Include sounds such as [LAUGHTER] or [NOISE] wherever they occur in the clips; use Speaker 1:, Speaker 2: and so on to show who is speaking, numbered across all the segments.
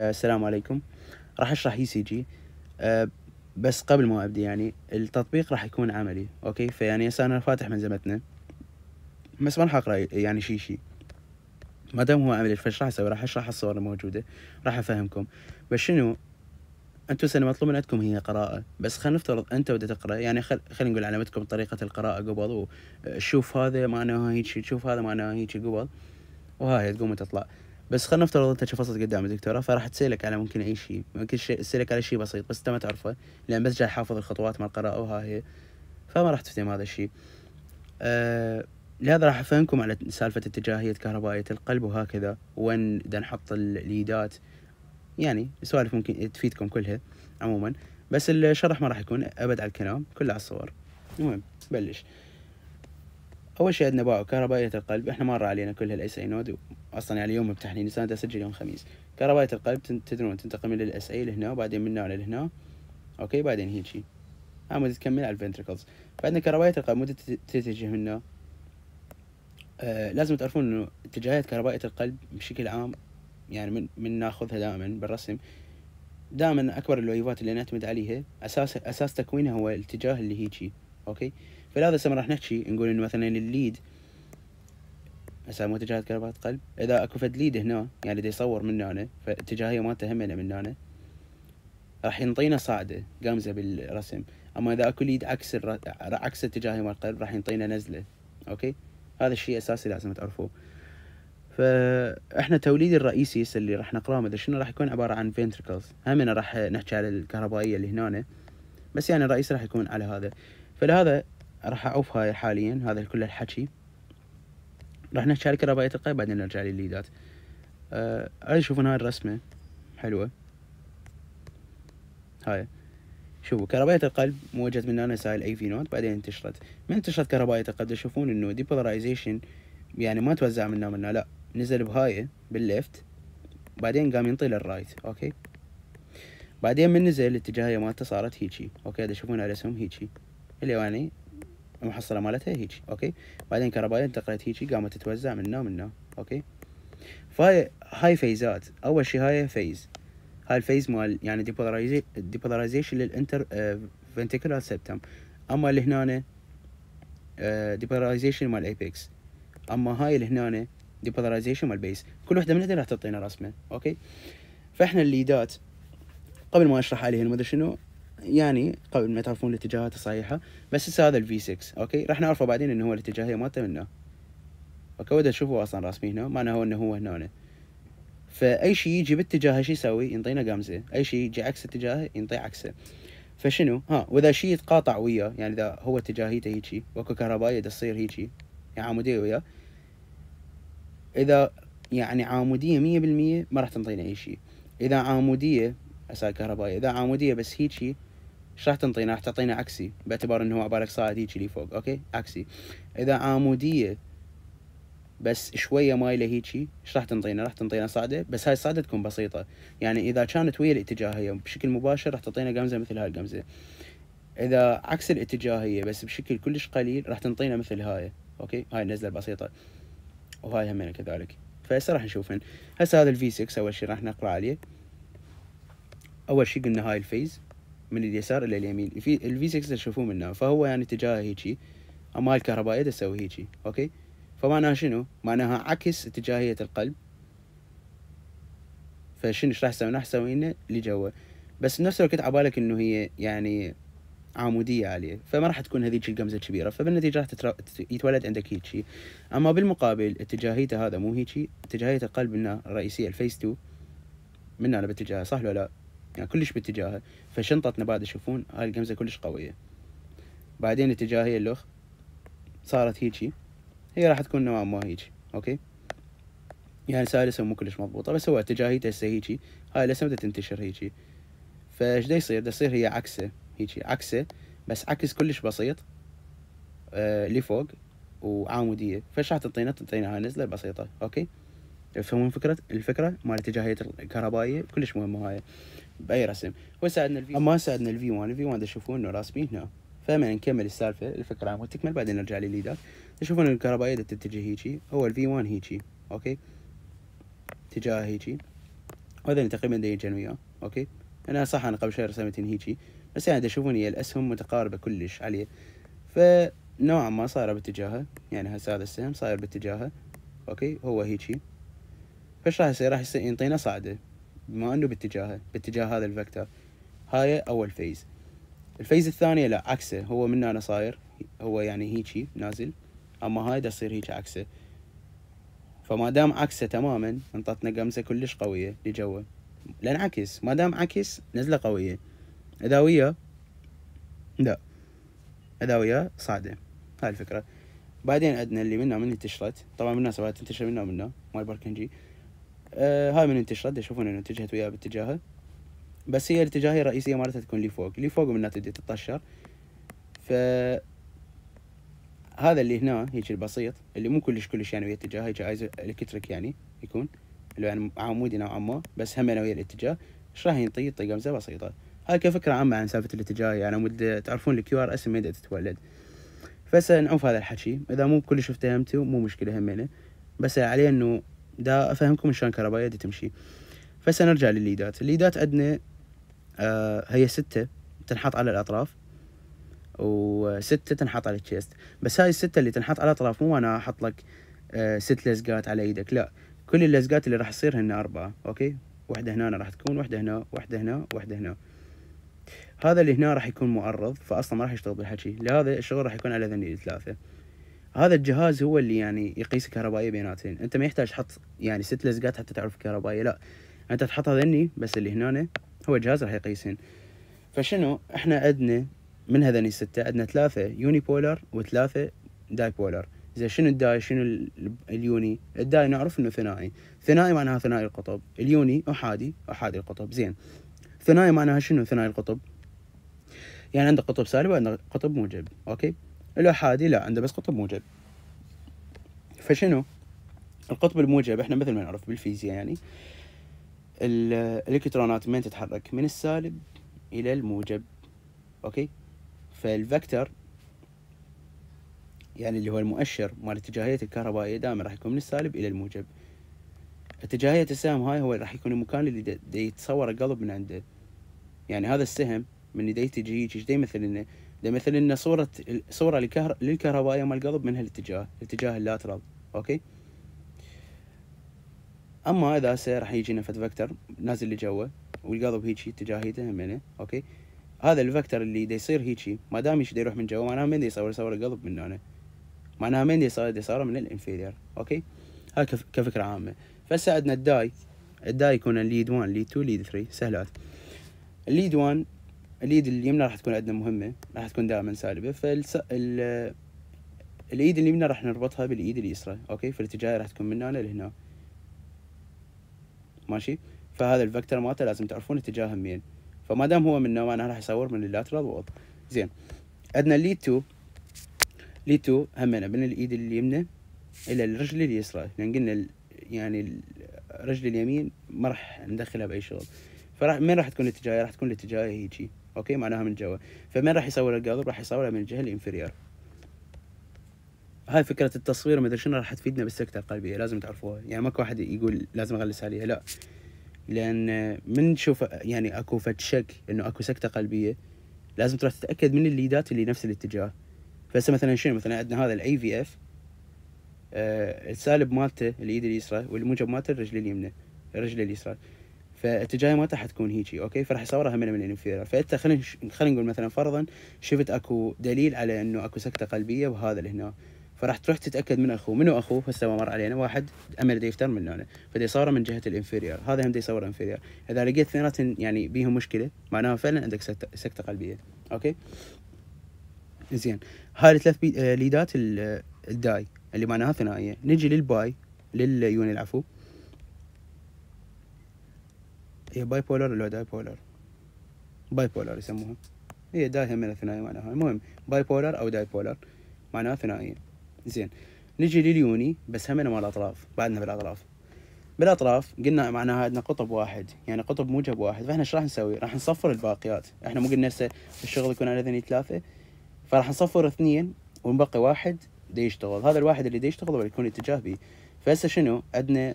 Speaker 1: آه، السلام عليكم راح اشرح اي سي جي بس قبل ما ابدي يعني التطبيق راح يكون عملي اوكي فيعني هسه انا فاتح منزلتنا بس ما راح اقرا يعني شي شي ما دام هو عملي فايش راح اسوي راح اشرح الصور الموجوده راح افهمكم بس شنو انتم سنة مطلوب من عندكم هي قراءة بس خلينا نفترض انت بدك تقرا يعني خل خلينا نقول علامتكم طريقة القراءة قبل وشوف آه، هذا معناها هيك تشوف هذا معناها هيك قبل وهاي تقوم تطلع بس خلينا نفترض انت شفصت قدام دكتوره فراح تسالك على ممكن اي شيء ممكن شيء تسالك على شيء بسيط بس انت ما تعرفه لان بس جاي حافظ الخطوات مال القراءه وها هي فما راح تفهم هذا الشيء أه لهذا راح افهمكم على سالفه اتجاهيه كهربائيه القلب وهكذا وين بدنا نحط اليدات يعني سوالف ممكن تفيدكم كلها عموما بس الشرح ما راح يكون ابد على الكلام كله على الصور المهم بلش اول شيء عندنا باعوا كهربائيه القلب احنا مر علينا كل هالاس اي نود اصلا يعني يوم امتحانين لسان اسجل يوم خميس كهربائيه القلب تدرون تنتقل من الاس اي لهنا وبعدين من هنا لهنا اوكي بعدين هيجي عمود تكمل على الفنتريكلز فعندنا كهربائيه القلب مدة تتجه منه آه لازم تعرفون انه اتجاهات كهربائيه القلب بشكل عام يعني من, من ناخذها دائما بالرسم دائما اكبر الويفات اللي نعتمد عليها اساس اساس تكوينها هو الاتجاه اللي هيجي اوكي فلهذا هسه راح نحكي نقول انه مثلا الليد هسه مو اتجاهات كهربات قلب اذا اكو فد ليد هنا يعني دي يصور من هنا فاتجاهيه ما همنا من هنا راح ينطينا صاعده قامزه بالرسم اما اذا اكو ليد عكس الر... عكس اتجاهي مال القلب راح ينطينا نزله اوكي هذا الشيء اساسي لازم تعرفوه فاحنا توليد الرئيسي هسه اللي راح نقراه مثلا شنو راح يكون عباره عن فينتركلز همنا راح نحكي على الكهربائيه اللي هنا بس يعني الرئيس راح يكون على هذا فلهذا راح اعوف هاي حاليا هذا كل الحكي راح نشارك على رباية بعدين نرجع للليدات آه هاي تشوفون هاي الرسمة حلوة هاي شوفوا كهربائية القلب موجهة من هنا سائل اي في نوت بعدين انتشرت من انتشرت كهربائية القلب تشوفون انه ديبولرايزيشن يعني ما توزع منا منا لا نزل بهاي بالليفت بعدين قام ينطي للرايت اوكي بعدين من نزل الاتجاهية مالته صارت هيجي اوكي تشوفون الرسم هيجي اللي يعني المحصله مالتها هيجي اوكي بعدين كهربائيه انتقلت هيجي قامت تتوزع من هنا اوكي فهاي هاي فيزات اول شيء هاي فيز هاي الفيز مال يعني ديبولاريزيشن للانتر اه فنتيكولار سبتم اما اللي هنا آه، ديبولاريزيشن مال ايبكس اما هاي اللي هنا ديبولاريزيشن مال بيس كل وحده من هذول راح تعطينا رسمه اوكي فاحنا الليدات قبل ما اشرح عليهم ما شنو يعني قبل ما تعرفون الاتجاهات الصحيحه بس هسه هذا الفي 6 اوكي راح نعرفه بعدين انه هو الاتجاهيه مالته هنا اوكي ودا تشوفوا اصلا رسمي هنا معناه هو انه هو هنا فاي شيء يجي باتجاهه شو يسوي؟ ينطينا قامزه، اي شيء يجي عكس اتجاهه ينطي عكسه. فشنو؟ ها واذا شيء يتقاطع وياه يعني اذا هو اتجاهيته هيجي واكو كهربائيه تصير هيجي يعني عموديه وياه اذا يعني عاموديه مية بالمية ما راح تنطينا اي شيء اذا عاموديه اسا كهربائيه اذا عاموديه بس هيجي ايش راح تنطينا؟ راح تعطينا عكسي باعتبار انه هو عبارك صاعد هيجي فوق اوكي عكسي اذا عاموديه بس شويه مايله هيجي ايش راح تنطينا؟ راح تنطينا صاعده بس هاي الصاعده تكون بسيطه يعني اذا كانت ويا الاتجاهيه بشكل مباشر راح تعطينا غمزه مثل هاي الغمزه اذا عكس الاتجاهيه بس بشكل كلش قليل راح تنطينا مثل هاي اوكي هاي النزله البسيطه وهاي همينه كذلك فهسه راح نشوفهن هسه هذا الفي 6 اول شيء راح نقرا عليه اول شيء قلنا هاي الفيز من اليسار الى اليمين في الفي 6 تشوفوه منه فهو يعني اتجاهه هيجي اما الكهربائية تسوي هيجي اوكي فمعناها شنو معناها عكس اتجاهية القلب فشنو ايش راح تسوي راح تسوي لنا لجوا بس بنفس الوقت عبالك انه هي يعني عمودية عالية فما راح تكون هذيك القمزة كبيرة فبالنتيجة راح تترا... يتولد عندك هيجي أما بالمقابل اتجاهيته هذا مو هيجي اتجاهية القلب منه الرئيسية الفيس 2 منها باتجاهها صح ولا لا يعني كلش باتجاهه فشنطتنا بعد تشوفون هاي القمزه كلش قويه بعدين اتجاهي اللخ صارت هيجي هي راح تكون نوعا ما هيجي اوكي يعني سالسه مو كلش مضبوطه بس هو اتجاهيته هسه هيجي هاي الاسم تنتشر هيجي فايش دا يصير دا يصير هي عكسه هيجي عكسه بس عكس كلش بسيط آه لفوق وعاموديه فايش راح تنطينا؟ تنطينا هاي نزله بسيطه اوكي تفهمون فكره الفكره مال اتجاهيه الكهربائيه كلش مهمه هاي باي رسم هو ساعدنا الفي ما ساعدنا الفي 1 الفي 1 تشوفون انه هنا فما نكمل السالفه الفكره عم تكمل بعدين نرجع لليدات تشوفون الكهربائيه تتجه هيجي هو الفي 1 هيجي اوكي اتجاهه هيجي وهذا تقريبا ديجن وياه اوكي انا صح انا قبل شوي رسمت هيجي بس يعني تشوفون هي الاسهم متقاربه كلش عليه فنوعا ما صايره باتجاهه يعني هسه هذا السهم صاير باتجاهه اوكي هو هيجي فايش راح يصير راح يصير ينطينا صاعده بما انه باتجاهه باتجاه هذا الفكتور هاي اول فيز الفيز الثانية لا عكسه هو من هنا صاير هو يعني هيجي نازل اما هاي دا تصير هيجي عكسه فما دام عكسه تماما انطتنا قمزة كلش قوية لجوا لانعكس ما دام عكس نزلة قوية اذا وياه لا اذا وياه صعدة هاي الفكرة بعدين عندنا اللي منا من انتشرت طبعا منا سبعة تنتشر منا ومنا مال بركنجي آه، هاي من انتشرت تشوفون انه اتجهت وياه باتجاهه بس هي الاتجاهية الرئيسية مالتها تكون لي فوق لي فوق منها تبدي تتطشر ف هذا اللي هنا هيك البسيط اللي مو كلش كلش يعني ويا اتجاه هيك الكتريك يعني يكون اللي يعني عمودي نوعا ما بس هم ويا الاتجاه ايش راح ينطي يعطي قمزه بسيطه هاي كفكره عامه عن سالفه الاتجاه يعني مود تعرفون الكيو ار اس مدى تتولد نعوف هذا الحكي اذا مو كلش افتهمتوا مو مشكله همينه بس عليه انه دا افهمكم شلون كهربائية دي تمشي فهسه نرجع للليدات الليدات عندنا آه هي ستة تنحط على الأطراف وستة تنحط على الشيست بس هاي الستة اللي تنحط على الأطراف مو أنا أحط لك آه ست لزقات على إيدك لا كل اللزقات اللي راح تصير هن أربعة أوكي واحدة هنا راح تكون واحدة هنا واحدة هنا واحدة هنا هذا اللي هنا راح يكون معرض فأصلا ما راح يشتغل بالحكي لهذا الشغل راح يكون على ذني الثلاثة هذا الجهاز هو اللي يعني يقيس الكهربائيه بيناتين انت ما يحتاج تحط يعني ست لزقات حتى تعرف الكهربائيه لا انت تحط هذني بس اللي هنا هو الجهاز راح يقيسهن فشنو احنا عندنا من هذني الستة عندنا ثلاثة يوني بولر وثلاثة داي بولر زين شنو الداي شنو اليوني الداي نعرف انه ثنائي ثنائي معناها ثنائي القطب اليوني احادي احادي القطب زين ثنائي معناها شنو ثنائي القطب يعني عندك قطب سالب وعندك قطب موجب اوكي الأحادي لا عنده بس قطب موجب فشنو القطب الموجب احنا مثل ما نعرف بالفيزياء يعني الالكترونات من تتحرك من السالب الى الموجب اوكي فالفكتور يعني اللي هو المؤشر مال اتجاهية الكهربائية دائما راح يكون من السالب الى الموجب اتجاهية السهم هاي هو راح يكون المكان اللي دي يتصور القلب من عنده يعني هذا السهم من دا تجي يجي مثل انه مثل ان صوره صوره للكهربائيه للكهرباء يوم القلب من هالاتجاه الاتجاه اللاترال اوكي اما اذا هسه راح يجينا فد فيكتور نازل لجوا والقلب هيجي اتجاهيته همينه اوكي هذا الفكتر اللي دا يصير هيجي ما دام يشد يروح من جوا معناها من يصور يصور القلب من هنا معناها من يصور دا يصور من الانفيرير اوكي هاي كف... كفكره عامه فهسه عندنا الداي الداي يكون ليد 1 ليد 2 ليد 3 سهلات الليد 1 الايد اليمنى راح تكون عندنا مهمه راح تكون دائما سالبه فالس ال... الايد اليمنى راح نربطها بالايد اليسرى اوكي فالاتجاه راح تكون من هنا لهنا ماشي فهذا الفكتور مالته لازم تعرفون اتجاهه مين فما دام هو من انا راح اصور من اللاترال واب زين عندنا ليد تو ليد تو همنا من الايد اليمنى الى الرجل اليسرى لان قلنا يعني الرجل اليمين ما راح ندخلها باي شغل فراح من راح تكون الاتجاه راح تكون الاتجاه هيجي اوكي معناها من جوا فمن راح يصور القاضب راح يصورها من الجهه الانفيرير هاي فكرة التصوير ما ادري شنو راح تفيدنا بالسكتة القلبية لازم تعرفوها يعني ماكو واحد يقول لازم اغلس عليها لا لان من تشوف يعني اكو فد شك انه اكو سكتة قلبية لازم تروح تتاكد من الليدات اللي نفس الاتجاه فهسه مثلا شنو مثلا عندنا هذا الاي في اف آه، السالب مالته الايد اليسرى والموجب مالته الرجل اليمنى الرجل اليسرى فالاتجاهي مالته حتكون هيجي اوكي فراح يصورها من من الانفيرا فانت خلينا خلينا نقول مثلا فرضا شفت اكو دليل على انه اكو سكته قلبيه وهذا اللي هنا فراح تروح تتاكد من اخوه منو اخوه هسه مر علينا واحد امر دي يفتر من هنا فدي يصوره من جهه الانفيرير هذا هم دي صور انفيرير اذا لقيت اثنيناتهم يعني بيهم مشكله معناها فعلا عندك سكته, سكتة قلبيه اوكي زين هاي الثلاث آه، ليدات آه، الداي اللي معناها ثنائيه نجي للباي لليون العفو هي باي بولر ولا داي بولر باي بولر يسموها هي إيه، داي هم الثنائي معناها المهم باي بولر أو داي بولر معناها ثنائية زين نجي لليوني بس همنا مال الأطراف بعدنا بالأطراف بالاطراف قلنا معناها عندنا قطب واحد يعني قطب موجب واحد فاحنا ايش راح نسوي راح نصفر الباقيات احنا مو قلنا هسه الشغل يكون على اثنين ثلاثه فراح نصفر اثنين ونبقي واحد دي يشتغل هذا الواحد اللي دي يشتغل هو يكون اتجاه بي فهسه شنو عندنا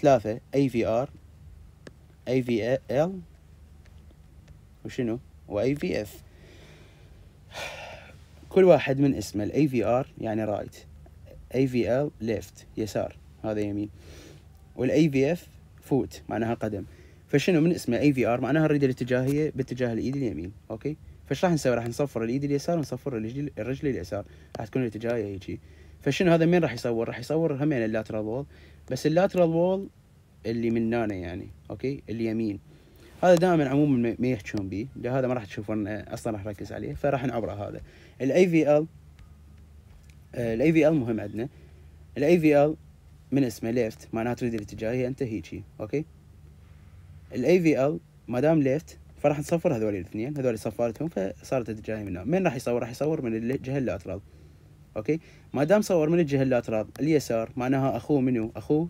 Speaker 1: ثلاثة اي في ار اي في ال وشنو واي في اف كل واحد من اسمه الاي في ار يعني رايت اي في ال ليفت يسار هذا يمين والاي في اف فوت معناها قدم فشنو من اسمه اي في ار معناها نريد الاتجاهيه باتجاه الايد اليمين اوكي فايش راح نسوي راح نصفر الايد اليسار ونصفر الرجل, الرجل اليسار راح تكون الاتجاهيه هيجي فشنو هذا مين راح يصور راح يصور همين اللاترال وول بس اللاترال وول اللي من هنا يعني اوكي اليمين هذا دائما عموما ما يحجون به لهذا ما راح تشوفون آه، اصلا راح نركز عليه فراح نعبره هذا الاي في ال الاي آه، في ال مهم عندنا الاي في ال من اسمه ليفت معناته تريد الاتجاهي انت هيجي اوكي الاي في ال ما دام ليفت فراح نصفر هذول الاثنين هذول صفرتهم فصارت اتجاهي من هنا من راح يصور راح يصور من الجهه اللاترال اوكي ما دام صور من الجهه اللاترال اليسار معناها اخوه منو اخوه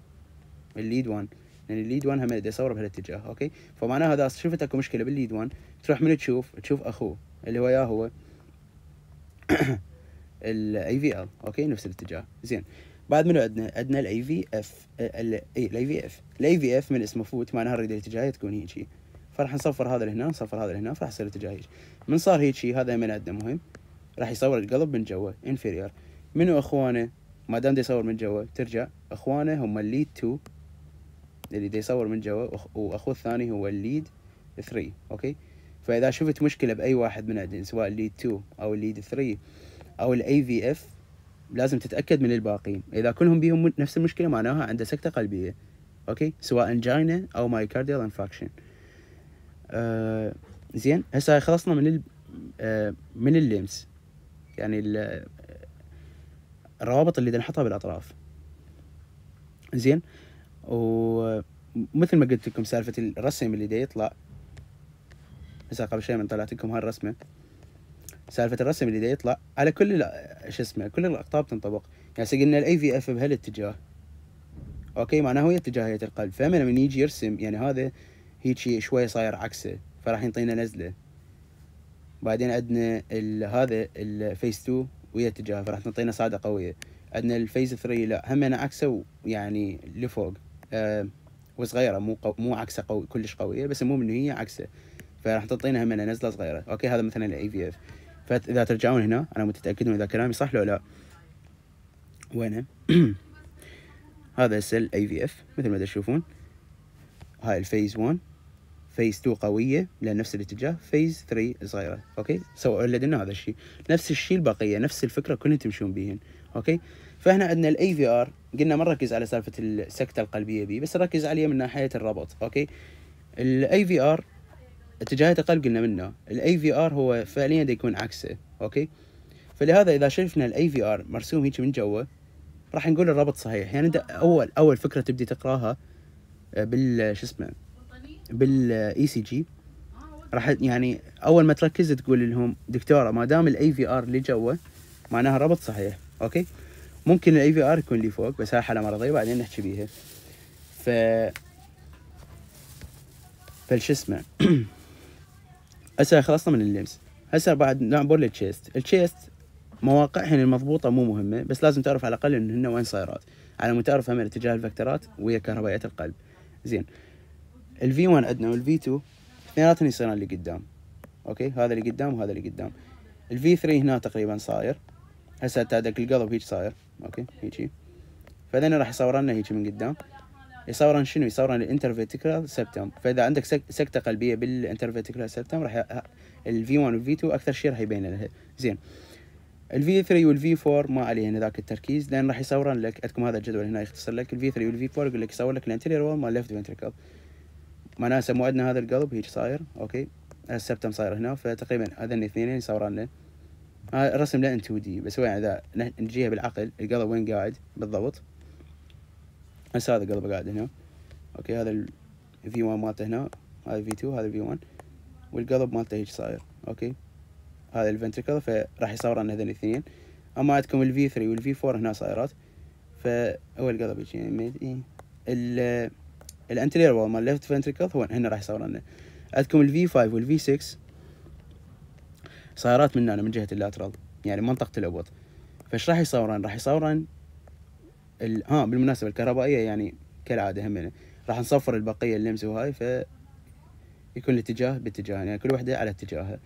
Speaker 1: الليد 1 يعني الليد 1 هم يصور بهالاتجاه اوكي فمعناها اذا شفت اكو مشكله بالليد 1 تروح من تشوف تشوف اخوه اللي هو يا هو الاي [COUGHS] في ال اوكي نفس الاتجاه زين بعد منو عندنا عندنا الاي في اف اي الاي في اف الاي في اف من اسمه فوت معناها نريد الاتجاه تكون هيجي فراح نصفر هذا لهنا نصفر هذا لهنا فراح يصير الاتجاه هيجي من صار هيجي هذا من عندنا مهم راح يصور القلب من جوا انفيريور منو اخوانه ما دام يصور من جوا ترجع اخوانه هم الليد 2 اللي يصور من جوا واخوه الثاني هو الليد 3 اوكي فاذا شفت مشكله باي واحد من عندنا سواء الليد 2 او الليد 3 او الاي في اف لازم تتاكد من الباقيين اذا كلهم بيهم نفس المشكله معناها عنده سكته قلبيه اوكي سواء انجينا او مايكارديال انفاكشن آه زين هسه خلصنا من ال آه من الليمس يعني ال آه، الروابط اللي نحطها بالاطراف زين ومثل ما قلت لكم سالفة الرسم اللي دا يطلع هسه قبل شوي من طلعت لكم هالرسمة سالفة الرسم اللي دا يطلع على كل شو اسمه كل الأقطاب تنطبق يعني قلنا الاي في اف بهالاتجاه اوكي معناه هو اتجاهية القلب فمن لما يجي يرسم يعني هذا هيجي شوي صاير عكسه فراح ينطينا نزلة بعدين عندنا ال هذا الفيس 2 ويا اتجاهه فراح تعطينا صاعدة قوية عندنا الفيز 3 لا هم عكسه يعني لفوق آه، وصغيره مو قو... مو عكسه قو... كلش قويه بس المهم انه هي عكسه فراح تعطينا هم نزله صغيره اوكي هذا مثلا الاي في اف فاذا ترجعون هنا انا متاكد اذا كلامي صح لو لا وينه [CLEARS THROAT] هذا هسه الاي في اف مثل ما تشوفون هاي الفيز 1 فيز 2 قويه لان نفس الاتجاه فيز 3 صغيره اوكي سووا لنا هذا الشيء نفس الشيء البقيه نفس الفكره كلهم تمشون بيهن اوكي فهنا عندنا الاي في ار قلنا ما نركز على سالفه السكته القلبيه بي بس نركز عليها من ناحيه الربط اوكي الاي في ار اتجاهات القلب قلنا منه الاي في ار هو فعليا دا يكون عكسه اوكي فلهذا اذا شفنا الاي في ار مرسوم هيك من جوا راح نقول الربط صحيح يعني انت اول اول فكره تبدي تقراها آه، بال شو اسمه بالاي آه، سي e جي راح يعني اول ما تركز تقول لهم دكتوره ما دام الاي في ار اللي جوا معناها ربط صحيح اوكي ممكن الاي في ار يكون اللي فوق بس هاي حاله مرضيه وبعدين نحكي بيها ف فالش اسمه [CLEARS THROAT] هسه خلصنا من اللمس هسه بعد نعبر للتشيست التشيست مواقعهن المضبوطه مو مهمه بس لازم تعرف على الاقل هن وين صايرات على ما تعرف هم اتجاه الفكترات ويا كهربائيات القلب زين الفي 1 عندنا والفي 2 اثنيناتهم يصيرون اللي قدام اوكي هذا اللي قدام وهذا اللي قدام الفي 3 هنا تقريبا صاير هسه تعدك القضب هيك صاير اوكي هيجي بعدين راح يصور لنا هيجي من قدام يصور شنو يصور الانترفيتيكال سبتم فاذا عندك سكته قلبيه بالانترفيتيكال سبتم راح الفي 1 والفي 2 اكثر شيء راح يبين لها زين الفي 3 والفي 4 ما عليهن ذاك التركيز لان راح يصورن لك عندكم هذا الجدول هنا يختصر لك الفي 3 والفي 4 يقول لك يصور لك الانتيرير وول مال ليفت فنتركل معناها سمو عندنا هذا القلب هيك صاير اوكي السبتم صاير هنا فتقريبا هذين الاثنين يصوران لنا آه، رسم لا انتودي بسوي يعني اذا نجيها بالعقل القلب وين قاعد بالضبط بس هذا قلبه قاعد هنا اوكي هذا ال v 1 مالته هنا هذا v 2 هذا v 1 والقلب مالته هيج صاير اوكي هذا الفنتركل فراح يصور لنا هذين الاثنين اما عندكم ال v 3 وال v 4 هنا صايرات فهو القلب هيك يعني ميد اي ال الانتريور وول مال ليفت فنتركل هو هنا راح يصور لنا عندكم ال v 5 وال v 6 صايرات مننا من جهه اللاترال يعني منطقه الابوط فايش راح يصورن راح يصورن ال... ها بالمناسبه الكهربائيه يعني كالعاده همنا يعني. راح نصفر البقيه اللي اللمس هاي ف يكون الاتجاه باتجاه يعني كل وحده على اتجاهها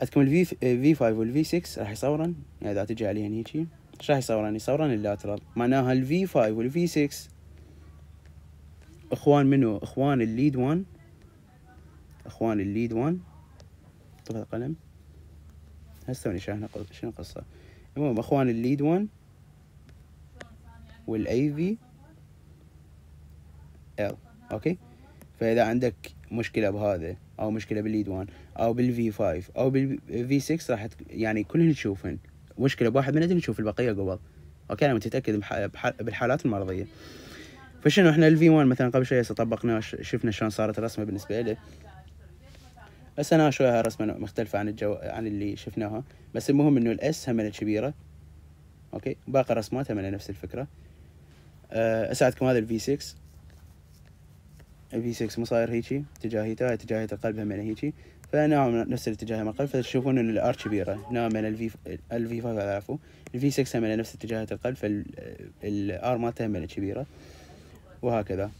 Speaker 1: عندكم الفي في 5 والفي 6 راح يصورن يعني اذا تجي عليهن هيجي ايش راح يصورن يصورن اللاترال معناها الفي 5 والفي 6 اخوان منو اخوان الليد 1 اخوان الليد 1 طب القلم هسه من شرحنا شنو القصة المهم اخوان الليد ون والاي في ال اوكي فاذا عندك مشكلة بهذا او مشكلة بالليد ون او بالفي 5 او بالفي 6 راح يعني كلهن تشوفهن مشكلة بواحد منهن نشوف البقية قبل اوكي انا متأكد بالحالات المرضية فشنو احنا الفي 1 مثلا قبل شوية طبقناه شفنا شلون صارت الرسمة بالنسبة له بس انا شوية رسمة مختلفة عن الجو عن اللي شفناها بس المهم انه الاس هم كبيرة اوكي باقي الرسمات هم نفس الفكرة آه، اساعدكم هذا الفي 6 الفي 6 مو صاير هيجي اتجاهيته اتجاهية القلب هم هيجي فانا نفس الاتجاه مال القلب فتشوفون ان الار كبيرة نوع من الفي الفي 5 عفوا الفي 6 هم نفس اتجاهية القلب فالار مالته هم كبيرة وهكذا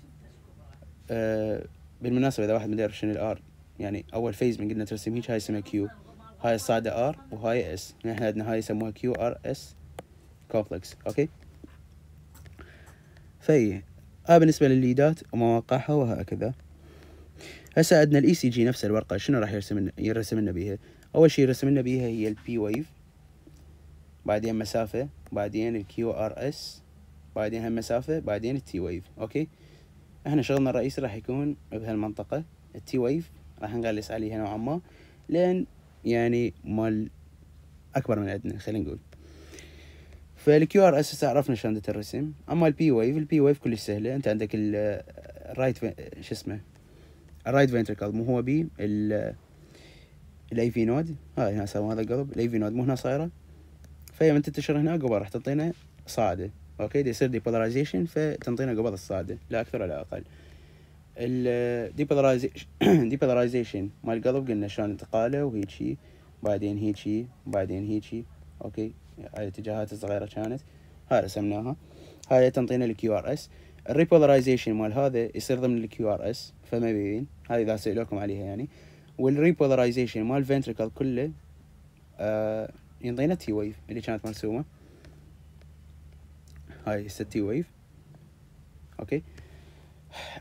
Speaker 1: آه، بالمناسبة اذا واحد ما يعرف شنو الار يعني اول فيز من قلنا ترسم هيك هاي اسمها كيو هاي الصاعده ار وهاي اس نحن عندنا هاي يسموها كيو ار اس كومبلكس اوكي في هاي آه بالنسبه للليدات ومواقعها وهكذا هسه عندنا الاي سي e جي نفس الورقه شنو راح يرسم لنا يرسم لنا بيها اول شيء يرسم لنا بيها هي البي ويف بعدين مسافه بعدين الكيو ار اس بعدين هالمسافه بعدين التي ويف اوكي احنا شغلنا الرئيسي راح يكون بهالمنطقه التي ويف راح نغلس عليها نوعا ما لان يعني مال اكبر من عندنا خلينا نقول فالكيو ار اس عرفنا شلون الرسم اما البي ويف البي ويف كلش سهله انت عندك الرايت شو اسمه الرايت فنتركل مو هو بي ال الاي في نود هاي هنا سوى هذا قلب الاي في نود مو هنا صايره فهي من تنتشر هنا قبل راح تعطينا صاعده اوكي دي يصير ديبولاريزيشن فتنطينا قبض الصاعده لا اكثر ولا اقل الديبولرايزيشن [CLEARS THROAT] مال القلب قلنا شلون انتقاله وهيجي بعدين هيجي بعدين هيجي اوكي هاي اتجاهات صغيره كانت هاي رسمناها هاي تنطينا الكيو ار اس repolarization مال هذا يصير ضمن الكيو ار اس فما بين هاي اذا سالوكم عليها يعني repolarization مال ventricle كله آه ينطينا تي ويف اللي كانت مرسومه هاي هسه تي ويف اوكي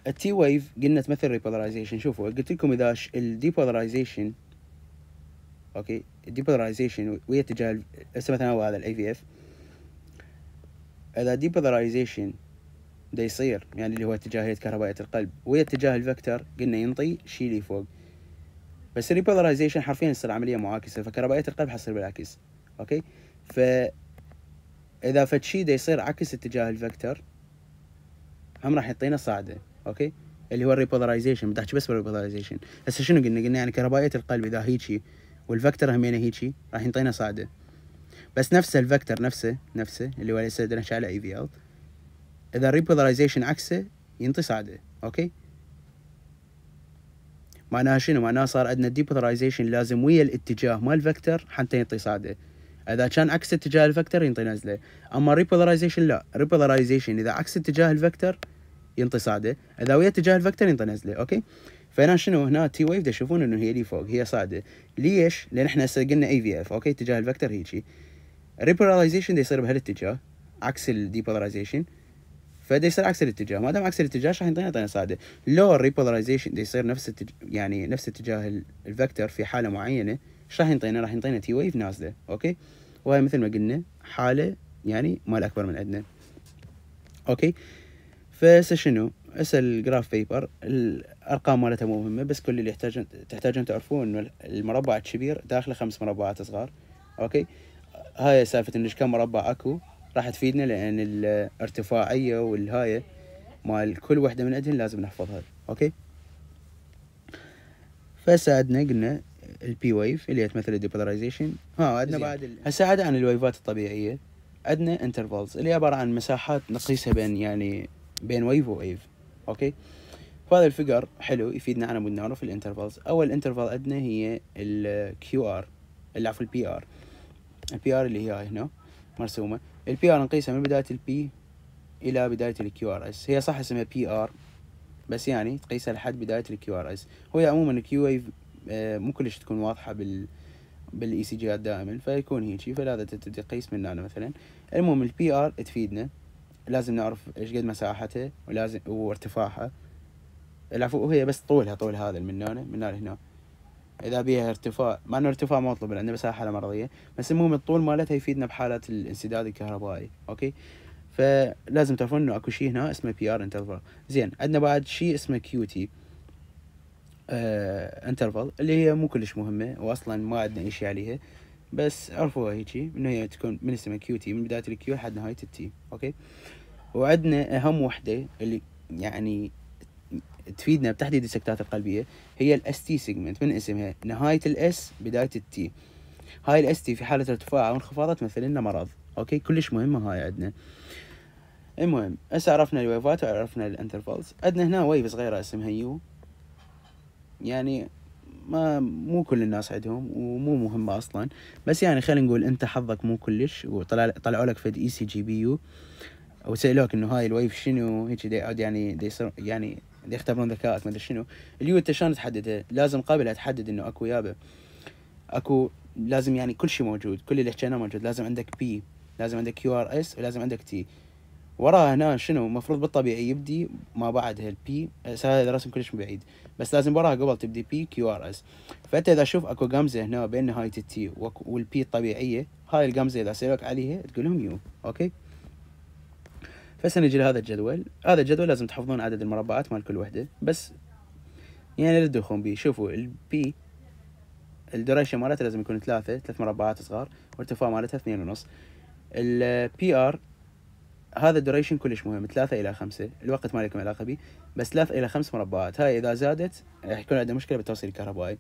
Speaker 1: التي ويف قلنا تمثل ريبولرايزيشن شوفوا قلت لكم اذا الديبولرايزيشن اوكي الديبولرايزيشن وهي اتجاه هسه مثلا هو هذا الاي في اف اذا ديبولاريزيشن دا يصير يعني اللي هو اتجاهية كهربائية القلب ويا اتجاه الفكتر قلنا ينطي شي اللي فوق بس الريبولرايزيشن حرفيا تصير عملية معاكسة فكهربائية القلب حتصير بالعكس اوكي ف اذا فد شي دا يصير عكس اتجاه الفكتر هم راح يعطينا صاعده اوكي اللي هو الريبولاريزيشن بدي احكي بس بالريبولاريزيشن هسه شنو قلنا قلنا يعني كهربائيه القلب اذا هيجي والفكتر همينه هيجي راح يعطينا صاعده بس نفسه الفكتر نفسه نفسه اللي هو هسه سدنا على اي في ال اذا الريبولاريزيشن عكسه ينطي صاعده اوكي معناها شنو معناها صار عندنا الديبولاريزيشن لازم ويا الاتجاه مال الفكتر حتى ينطي صاعده اذا كان عكس اتجاه الفكتور ينطي نزله اما ريبولرايزيشن لا ريبولرايزيشن اذا عكس اتجاه الفكتور ينطي صاعده اذا ويا اتجاه الفكتور ينطي نزله اوكي فهنا شنو هنا تي ويف تشوفون انه هي لي فوق هي صاعده ليش؟ لان احنا هسه قلنا اي في اف اوكي اتجاه الفكتور هيجي ريبولرايزيشن يصير بهالاتجاه عكس الديبولرايزيشن فدا يصير عكس الاتجاه ما دام عكس الاتجاه راح ينطي يعطينا صاعده لو الريبولرايزيشن يصير نفس التج... يعني نفس اتجاه الفكتور في حاله معينه ايش راح ينطينا؟ راح ينطينا تي ويف نازله اوكي؟ وهي مثل ما قلنا حاله يعني مال اكبر من عندنا اوكي؟ فهسه شنو؟ هسه الجراف بيبر الارقام مالتها مو مهمه بس كل اللي يحتاج تحتاجون تعرفون انه المربع الكبير داخله خمس مربعات صغار اوكي؟ هاي سالفه انه كم مربع اكو راح تفيدنا لان الارتفاعيه والهايه مال كل وحده من عندهم لازم نحفظها اوكي فساعدنا قلنا البي ويف اللي هي تمثل الديبولاريزيشن ها عندنا بعد ال... هسه عدا عن الويفات الطبيعيه عندنا انترفالز اللي عباره عن مساحات نقيسها بين يعني بين ويف وويف اوكي فهذا الفيجر حلو يفيدنا عن مود نعرف الانترفالز اول انترفال عندنا هي الكيو ار اللي عفوا البي ار البي ار اللي هي هنا مرسومه البي ار نقيسها من بدايه البي الى بدايه الكيو ار اس هي صح اسمها بي ار بس يعني تقيسها لحد بدايه الكيو ار اس هو عموما الكيو ويف آه، مو كلش تكون واضحه بال بالاي سي جيات دائما فيكون هيجي فلهذا تبدي تقيس من هنا مثلا المهم البي ار تفيدنا لازم نعرف ايش قد مساحتها ولازم وارتفاعها العفو وهي بس طولها طول هذا هنا من هنا اذا بيها ارتفاع مع انه ارتفاع مطلوب لان بس حاله مرضيه بس المهم الطول مالتها يفيدنا بحالات الانسداد الكهربائي اوكي فلازم تعرفون انه اكو شيء هنا اسمه بي ار انترفال زين عندنا بعد شيء اسمه كيو تي آه، انترفال اللي هي مو كلش مهمه واصلا ما عندنا اي شيء عليها بس عرفوها هيجي انه هي تكون من اسمها كيو تي من بدايه الكيو لحد نهايه التي اوكي وعندنا اهم وحده اللي يعني تفيدنا بتحديد السكتات القلبيه هي الاس تي سيجمنت من اسمها نهايه الاس بدايه التي هاي الاس تي في حاله ارتفاع او انخفاضها تمثل لنا مرض اوكي كلش مهمه هاي عندنا المهم هسه عرفنا الويفات وعرفنا الانترفالز عندنا هنا ويف صغيره اسمها يو يعني ما مو كل الناس عندهم ومو مهمة أصلا بس يعني خلينا نقول أنت حظك مو كلش وطلع طلعوا لك فد إي سي e جي بي يو أو سألوك إنه هاي الويف شنو هيك يعني دي يعني دي يختبرون ذكائك ما أدري شنو اليو أنت شلون تحدده لازم قبل تحدد إنه أكو يابا أكو لازم يعني كل شيء موجود كل اللي حكيناه موجود لازم عندك بي لازم عندك كيو ار اس ولازم عندك تي وراها هنا شنو المفروض بالطبيعي يبدي ما بعدها البي هذا الرسم كلش بعيد بس لازم وراها قبل تبدي بي كيو ار اس فانت اذا شوف اكو قمزه هنا بين نهايه التي والبي الطبيعيه هاي القمزه اذا سالوك عليها تقول لهم يو اوكي فسنجي لهذا الجدول هذا الجدول لازم تحفظون عدد المربعات مال كل وحده بس يعني لا تدخون بيه شوفوا البي الدوريشن مالتها لازم يكون ثلاثة ثلاث مربعات صغار وارتفاع مالتها اثنين ونص البي ار هذا الدوريشن كلش مهم ثلاثة إلى خمسة الوقت ما لكم علاقة به بس ثلاثة إلى خمس مربعات هاي إذا زادت راح يكون عندنا مشكلة بالتوصيل الكهربائي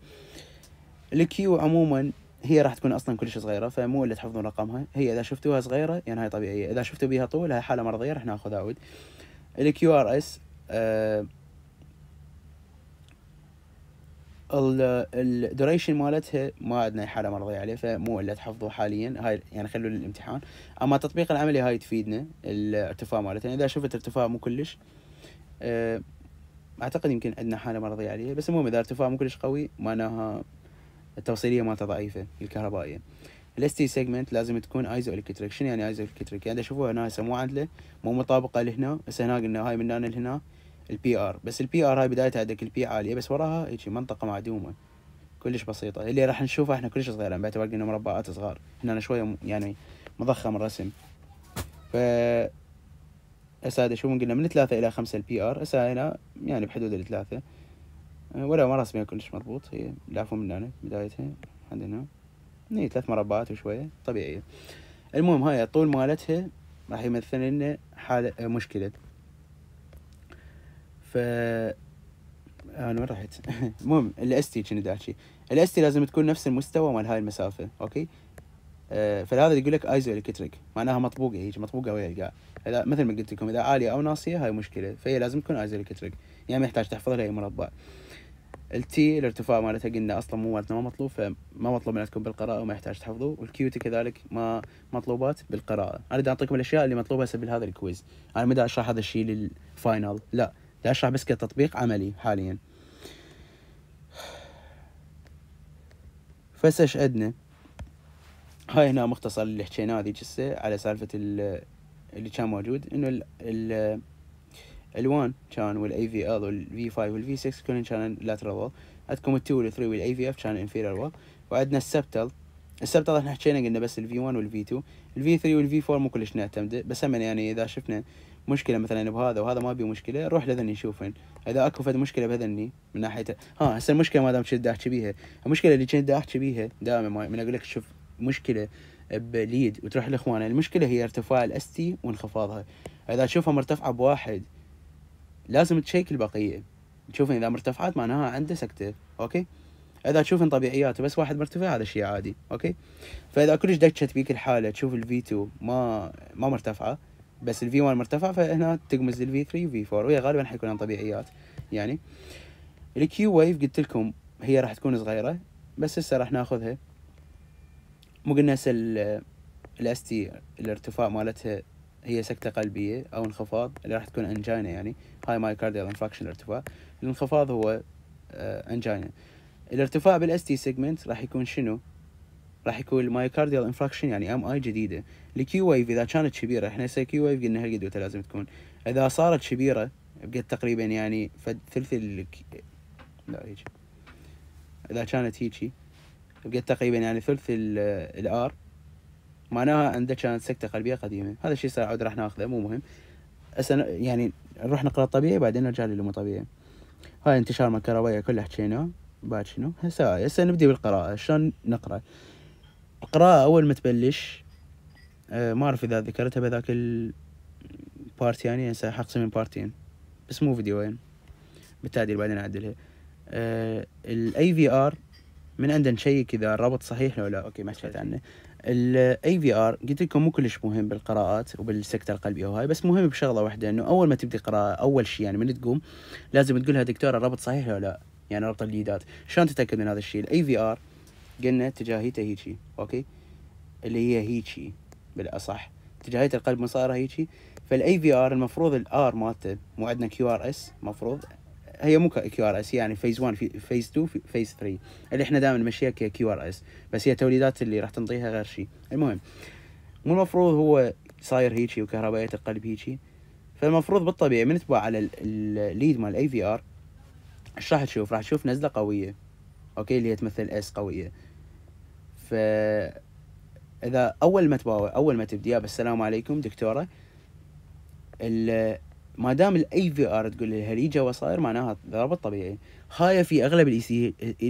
Speaker 1: الكيو عموما هي راح تكون اصلا كلش صغيره فمو الا تحفظون رقمها هي اذا شفتوها صغيره يعني هاي طبيعيه اذا شفتوا بيها طول هاي حاله مرضيه راح ناخذها عود الكيو ار اس آه، الدوريشن مالتها ما عندنا حاله مرضيه عليه فمو الا تحفظوا حاليا هاي يعني خلوا للامتحان اما التطبيق العملي هاي تفيدنا الارتفاع مالتها يعني اذا شفت ارتفاع مو كلش آه، اعتقد يمكن عندنا حاله مرضيه عليها بس المهم اذا ارتفاع مو كلش قوي معناها التوصيليه مالتها ضعيفه الكهربائيه الاس تي سيجمنت لازم تكون ايزو الكتريك شنو يعني ايزو الكتريك يعني شوفوها هنا هسه مو عدله مو مطابقه لهنا هسه هنا قلنا هاي من هنا لهنا البي ار بس البي ار هاي بدايتها عندك البي عاليه بس وراها هيجي منطقه معدومه كلش بسيطه اللي راح نشوفها احنا كلش صغيره يعني باعتبار قلنا مربعات صغار هنا شويه يعني مضخم الرسم ف هسه هذا شو قلنا من ثلاثة إلى خمسة البي ار هسه هنا يعني بحدود الثلاثة أه، ولا ما رسمها كلش مضبوط هي العفو من هنا بدايتها عندنا هي إيه، ثلاث مربعات وشوية طبيعية المهم هاي الطول مالتها راح يمثل لنا حالة مشكلة ف آه، انا وين رحت؟ المهم [LAUGHS] الاس كنت كنا الاس تي لازم تكون نفس المستوى مال هاي المسافه اوكي أه فلهذا يقول لك ايزو الكتريك معناها مطبوقه هيك مطبوقه ويا القاع اذا مثل ما قلت لكم اذا عاليه او ناصيه هاي مشكله فهي لازم تكون ايزو الكتريك يعني يحتاج تحفظ لها مربع التي الارتفاع مالتها قلنا اصلا مو مالتنا ما مطلوب فما مطلوب منكم بالقراءه وما يحتاج تحفظوا والكيوتي كذلك ما مطلوبات بالقراءه انا بدي اعطيكم الاشياء اللي مطلوبه هسه بهذا الكويز انا ما اشرح هذا الشيء للفاينل لا لا اشرح بس كتطبيق عملي حاليا فسش ادنى هاي هنا مختصر اللي حكيناه ذيك هسه على سالفة اللي كان موجود انه ال ال1 كان والاي في ال والفي 5 والفي 6 كلهم كانوا لاترال وول عندكم ال2 وال3 والاي في اف كان انفيرال وول وعندنا السبتل السبتل احنا حكينا قلنا بس الفي 1 والفي 2 الفي 3 والفي 4 مو كلش نعتمده بس هم يعني اذا شفنا مشكله مثلا بهذا وهذا ما بي مشكله روح لذني شوف اذا اكو فد مشكله بهذني من ناحيه ها هسه المشكله ما دام كنت احكي بيها المشكله اللي كنت احكي بيها دائما من اقول لك شوف مشكله بليد وتروح لاخوانها المشكله هي ارتفاع الاستي وانخفاضها اذا تشوفها مرتفعه بواحد لازم تشيك البقيه تشوفن اذا مرتفعات معناها عنده سكته اوكي اذا تشوفن طبيعياته بس واحد مرتفع هذا شيء عادي اوكي فاذا كلش دكت بيك الحاله تشوف الفي ما ما مرتفعه بس الفي 1 مرتفع فهنا تقمز للفي 3 وفي 4 وهي غالبا عن طبيعيات يعني الكيو ويف قلت لكم هي راح تكون صغيرة بس هسه راح ناخذها مو قلنا هسه الاس تي الارتفاع مالتها هي سكتة قلبية او انخفاض اللي راح تكون انجينا يعني هاي كارديال انفراكشن الارتفاع الانخفاض هو آه، انجينا الارتفاع بالاس تي سيجمنت راح يكون شنو راح يكون المايوكارديال انفراكشن يعني ام اي جديده الكيو ويف اذا كانت كبيره احنا هسه كيو ويف قلنا هالقد لازم تكون اذا صارت كبيره بقت تقريبا يعني فد ثلث ال لا هيجي اذا كانت هيجي بقت تقريبا يعني ثلث الار معناها عنده كانت سكته قلبيه قديمه هذا الشيء صار عود راح ناخذه مو مهم هسه يعني نروح نقرا الطبيعي بعدين نرجع للي مو طبيعي هاي انتشار مكرويه كله حكيناه بعد شنو هسه هسه نبدي بالقراءه شلون نقرا القراءة أول ما تبلش آه، ما أعرف إذا ذكرتها بهذاك البارت يعني هسه حقسم بارتين يعني. بس مو فيديوين يعني. بالتعديل بعدين أعدلها الاي في ار من عندنا نشيك اذا الرابط صحيح لو لا اوكي ما سمعت عنه الاي في ار قلت لكم مو كلش مهم بالقراءات وبالسكتة القلبية وهاي بس مهم بشغلة واحدة انه اول ما تبدي قراءة اول شيء يعني من تقوم لازم تقولها دكتورة الرابط صحيح لو لا يعني ربط الليدات شلون تتاكد من هذا الشيء الاي في ار قلنا تجاهيته هيجي اوكي اللي هي هيجي بالاصح تجاهيه القلب من صايره هيجي فالاي في ار المفروض الار مالته مو عندنا كيو ار اس مفروض هي مو كيو ار اس يعني فيز 1 فيز 2 فيز 3 اللي احنا دائما نمشيها كيو ار اس بس هي توليدات اللي راح تنطيها غير شيء المهم مو المفروض هو صاير هيجي وكهربائية القلب هيجي فالمفروض بالطبيعي من تبع على الليد مال الاي في ار ايش راح تشوف؟ راح تشوف نزله قويه اوكي اللي هي تمثل اس قويه ف اذا اول ما تباوع اول ما تبدي بس السلام عليكم دكتوره ما دام الاي في ار تقول الهريجه وصاير معناها ضرب طبيعي هاي في اغلب الاي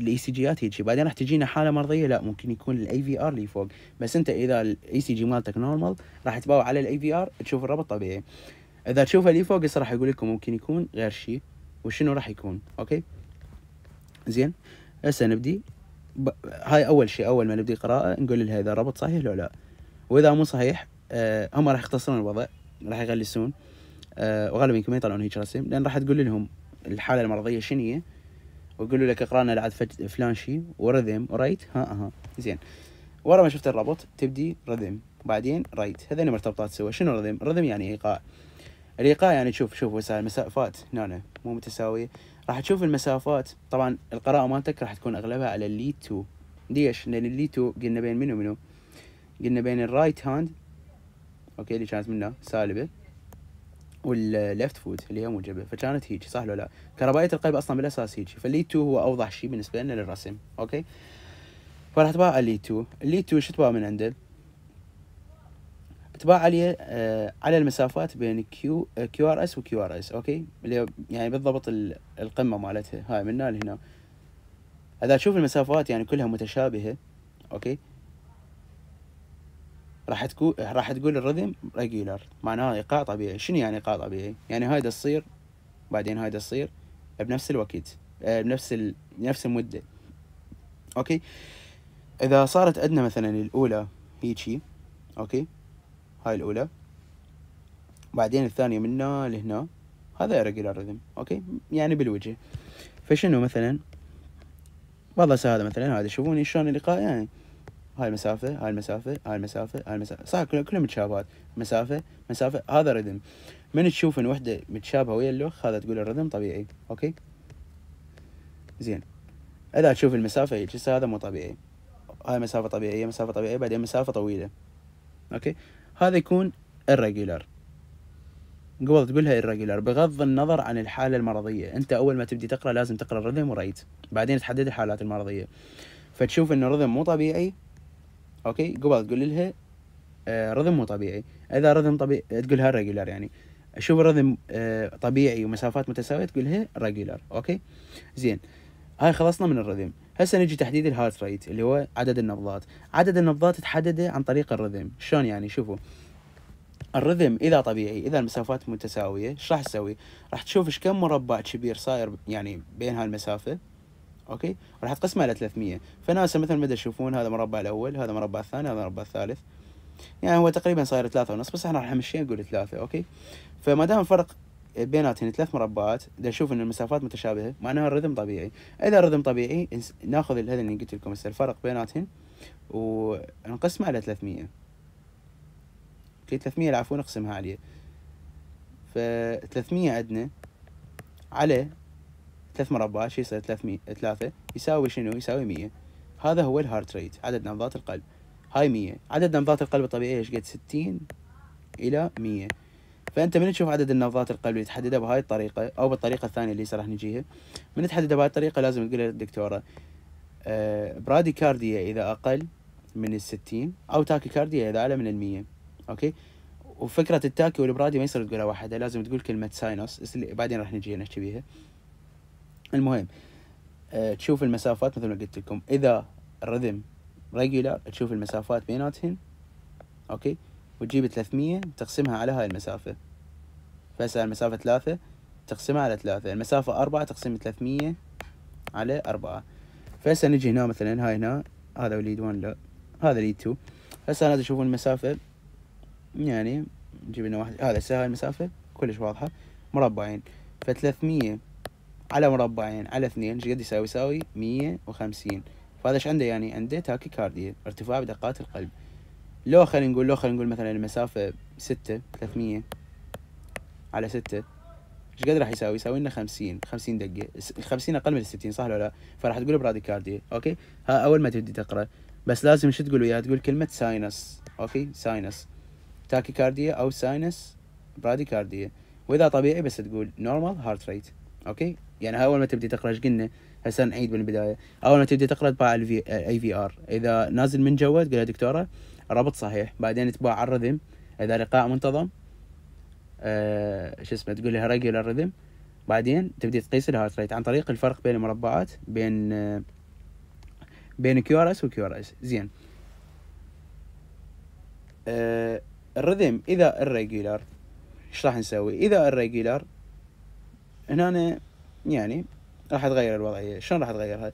Speaker 1: e سي e جيات هيجي بعدين راح تجينا حاله مرضيه لا ممكن يكون الاي في ار اللي فوق بس انت اذا الاي سي e جي مالتك نورمال راح تباوع على الاي في ار تشوف الربط طبيعي اذا تشوف اللي فوق راح يقول لكم ممكن يكون غير شيء وشنو راح يكون اوكي زين هسه نبدي ب... هاي اول شيء اول ما نبدي قراءه نقول لها اذا الربط صحيح لو لا واذا مو صحيح آه هم راح يختصرون الوضع راح يغلسون آه وغالبا يمكن ما يطلعون هيك رسم لان راح تقول لهم الحاله المرضيه شنو ويقولوا لك اقرا لنا العد فلان شيء ورذم رايت ها اها زين ورا ما شفت الربط تبدي رذم بعدين رايت هذين مرتبطات سوا شنو رذم؟ رذم يعني ايقاع الايقاع يعني شوف شوف وسائل المسافات هنا نعم، نعم. مو متساويه راح تشوف المسافات طبعا القراءة مالتك راح تكون اغلبها على الليد تو e ليش؟ لان الليد تو e قلنا بين منو منو؟ قلنا بين الرايت هاند اوكي اللي كانت منه سالبة والليفت فوت اللي هي موجبة فكانت هيجي صح ولا لا؟ كهربائية القلب اصلا بالاساس هيجي فالليد تو e هو اوضح شيء بالنسبة لنا للرسم اوكي؟ فراح تباع الليد تو الليد تو شو تباع من عنده؟ تباع عليه آه، على المسافات بين كيو كيو ار اس وكيو ار اس اوكي اللي يعني بالضبط القمه مالتها هاي من هنا لهنا اذا تشوف المسافات يعني كلها متشابهه اوكي راح تكون راح تقول الرذم ريجولار معناها ايقاع طبيعي شنو يعني ايقاع طبيعي يعني هاي تصير بعدين هاي تصير بنفس الوقت آه، بنفس ال... بنفس المده اوكي اذا صارت عندنا مثلا الاولى هيجي اوكي هاي الأولى بعدين الثانية هنا لهنا هذا irregular rhythm أوكي يعني بالوجه فشنو مثلا والله هذا مثلا هذا شوفوني شلون اللقاء يعني هاي المسافة هاي المسافة هاي المسافة هاي المسافة صح كلهم متشابهات مسافة مسافة هذا ردم من تشوف ان وحدة متشابهة ويا اللوخ هذا تقول الردم طبيعي اوكي زين اذا تشوف المسافة هيك هذا مو طبيعي هاي مسافة طبيعية مسافة طبيعية بعدين مسافة طويلة اوكي هذا يكون irregular قبل تقولها irregular بغض النظر عن الحالة المرضية انت اول ما تبدي تقرأ لازم تقرأ الرذم ورايت بعدين تحدد الحالات المرضية فتشوف انه الرذم مو طبيعي اوكي قبل تقول لها رذم آه، مو طبيعي اذا رذم طبيعي تقولها regular يعني اشوف الرذم آه، طبيعي ومسافات متساويه تقولها regular اوكي زين هاي خلصنا من الرذم هسه نجي تحديد الهارت ريت اللي هو عدد النبضات عدد النبضات تحدده عن طريق الرذم شلون يعني شوفوا الرذم اذا طبيعي اذا المسافات متساويه ايش راح تسوي راح تشوف ايش كم مربع كبير صاير يعني بين هالمسافه اوكي راح تقسمها على 300 فناس مثل ما تشوفون هذا مربع الاول هذا مربع الثاني هذا مربع الثالث يعني هو تقريبا صاير ثلاثة ونص بس احنا راح نمشي نقول ثلاثة اوكي فما دام الفرق بيناتهن ثلاث مربعات نشوف ان المسافات متشابهه معناها الرذم طبيعي اذا الرذم طبيعي ناخذ هذا اللي قلت لكم هسه الفرق بيناتهن ونقسمه على 300 اوكي 300 العفو نقسمها عليه ف 300 عندنا على ثلاث مربعات شي يصير 300 3 يساوي شنو يساوي 100 هذا هو الهارت ريت عدد نبضات القلب هاي 100 عدد نبضات القلب الطبيعيه ايش قد 60 الى 100 فانت من تشوف عدد النبضات القلبي تحدده بهاي الطريقه او بالطريقه الثانيه اللي راح نجيها من تحدده بهاي الطريقه لازم تقول للدكتوره آه، برادي كارديا اذا اقل من الستين او تاكي كارديا اذا اعلى من المية اوكي وفكرة التاكي والبرادي ما يصير تقولها واحدة لازم تقول كلمة ساينوس بعدين راح نجي نحكي بيها المهم آه، تشوف المسافات مثل ما قلت لكم اذا الرذم ريجولار تشوف المسافات بيناتهن اوكي وتجيب 300 تقسمها على هاي المسافة فهسه المسافة ثلاثة تقسمها على ثلاثة المسافة أربعة تقسم 300 على أربعة فهسه نجي هنا مثلا هاي هنا هذا وليد 1 لا هذا ليد 2 هسه هذا تشوفون المسافة يعني نجيب لنا واحد هذا هسه هاي المسافة كلش واضحة مربعين ف300 على مربعين على اثنين ايش قد يساوي يساوي 150 فهذا ايش عنده يعني عنده تاكي كارديا ارتفاع بدقات القلب لو خلينا نقول لو خلينا نقول مثلا المسافة ستة ثلاثمية على ستة ايش قد راح يساوي؟ يساوي لنا 50 50 دقة 50 أقل من 60 صح ولا لا؟ فراح تقول براديكارديا أوكي؟ ها أول ما تبدي تقرأ بس لازم شو تقول وياها؟ تقول كلمة ساينس أوكي؟ ساينس تاكيكارديا أو ساينس براديكارديا وإذا طبيعي بس تقول نورمال هارت ريت أوكي؟ يعني أول ما تبدي تقرأ ايش قلنا؟ هسه نعيد من البداية أول ما تبدي تقرأ تباع اي في ار إذا نازل من جوا تقول يا دكتورة ربط صحيح بعدين تباع على الرذم اذا لقاء منتظم آه شو اسمه تقول لها ريجولار الرذم بعدين تبدي تقيس الهارت ريت عن طريق الفرق بين المربعات بين آه بين كيو ار اس وكيو ار اس زين آه الرذم اذا الريجولار ايش راح نسوي اذا الريجولار هنا يعني راح تغير الوضعيه شلون راح تغيرها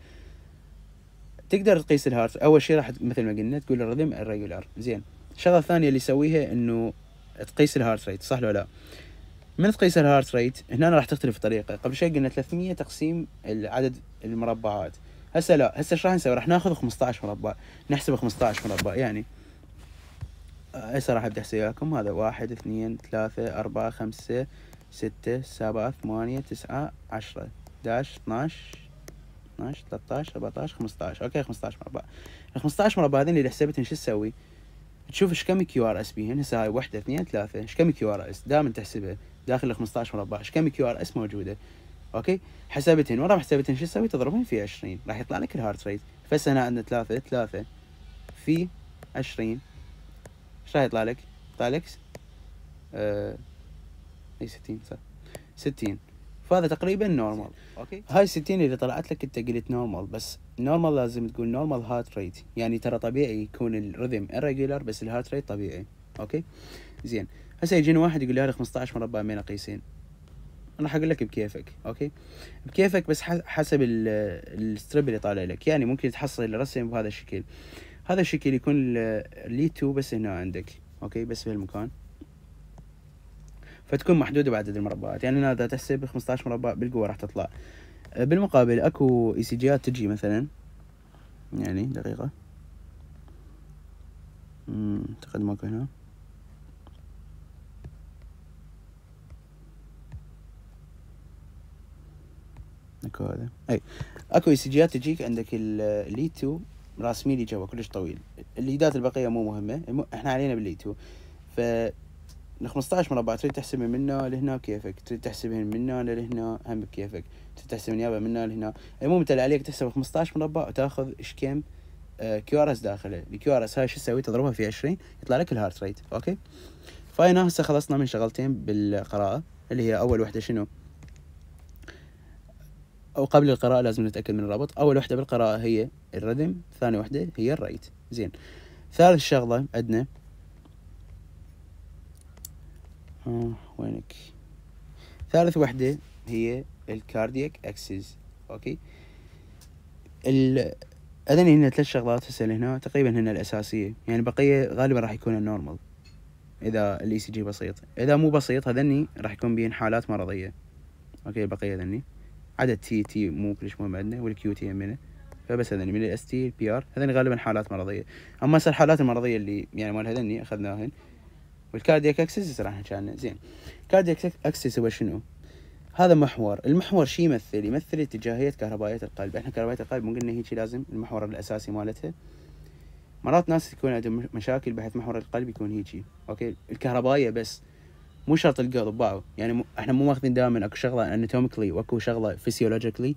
Speaker 1: تقدر تقيس الهارت اول شيء راح مثل ما قلنا تقول الريذم الريجولار زين الشغله الثانيه اللي يسويها انه تقيس الهارت ريت صح ولا لا من تقيس الهارت ريت هنا راح تختلف الطريقه قبل شوي قلنا 300 تقسيم العدد المربعات هسه لا هسه ايش راح نسوي راح ناخذ 15 مربع نحسب 15 مربع يعني آه، هسه راح ابدا احسب وياكم هذا واحد اثنين ثلاثة أربعة خمسة ستة سبعة ثمانية تسعة عشرة 11 12 12 13 14 15 اوكي 15 مربع ال 15 مربع هذين اللي حسبتهم شو تسوي؟ تشوف ايش كم كيو ار اس بيهن هسه هاي وحده اثنين ثلاثه ايش كم كيو ار اس دائما تحسبها داخل ال 15 مربع ايش كم كيو ار اس موجوده اوكي حسبتهم ورا حسبتهم شو تسوي؟ تضربهم في 20 راح يطلع لك الهارت ريت فهسه هنا عندنا ثلاثه ثلاثه في 20 ايش راح يطلع لك؟ يطلع لك آه، اي 60 صح 60 فهذا تقريبا نورمال اوكي هاي 60 اللي طلعت لك انت قلت نورمال بس نورمال لازم تقول نورمال هارت ريت يعني ترى طبيعي يكون الرذم irregular بس الهارت ريت طبيعي اوكي زين هسه يجيني واحد يقول لي هذا 15 مربع مين اقيسين انا حقول لك بكيفك اوكي بكيفك بس حسب الستريب اللي طالع لك يعني ممكن تحصل الرسم بهذا الشكل هذا الشكل يكون تو بس هنا عندك اوكي بس بهالمكان فتكون محدوده بعدد المربعات يعني انا اذا تحسب 15 مربع بالقوه راح تطلع آه، بالمقابل اكو اي e سي جيات تجي مثلا يعني دقيقه اعتقد ماكو هنا اكو هذا اي اكو اي e سي جيات تجيك عندك اللي 2 e راس لي جوا كلش طويل الليدات البقيه مو مهمه احنا علينا باللي 2 ف من 15 مربع تريد تحسبه من هنا لهنا كيفك تريد تحسبه من هنا لهنا هم كيفك تريد تحسب نيابة من هنا لهنا المهم انت اللي عليك تحسب 15 مربع وتاخذ ايش كم آه، كيو ار اس داخله الكيو ار اس هاي شو تسوي تضربها في 20 يطلع لك الهارت ريت اوكي فهنا هسه خلصنا من شغلتين بالقراءة اللي هي اول وحدة شنو او قبل القراءة لازم نتأكد من الرابط اول وحدة بالقراءة هي الردم ثاني وحدة هي الريت زين ثالث شغلة عندنا آه وينك ثالث وحدة هي الكاردياك اكسس اوكي ال اذن هنا ثلاث شغلات هسه هنا تقريبا هن الاساسية يعني بقية غالبا راح يكون النورمال اذا الاي سي e جي بسيط اذا مو بسيط هذني راح يكون بين حالات مرضية اوكي البقية هذني عدد تي تي مو كلش مهم عندنا والكيو تي همنا فبس هذني من الاس تي البي ار هذني غالبا حالات مرضية اما هسه الحالات المرضية اللي يعني مال هذني اخذناهن والكادياك اكسس راح كان زين كادياك اكسس هو شنو؟ هذا محور المحور شي يمثل يمثل اتجاهية كهربائية القلب احنا كهربائية القلب مو قلنا هيك لازم المحور الاساسي مالتها مرات ناس تكون عندهم مشاكل بحيث محور القلب يكون هيجي اوكي الكهربائية بس مو شرط القلب باو يعني م... احنا مو ماخذين دائما اكو شغله اناتوميكلي واكو شغله فيسيولوجيكلي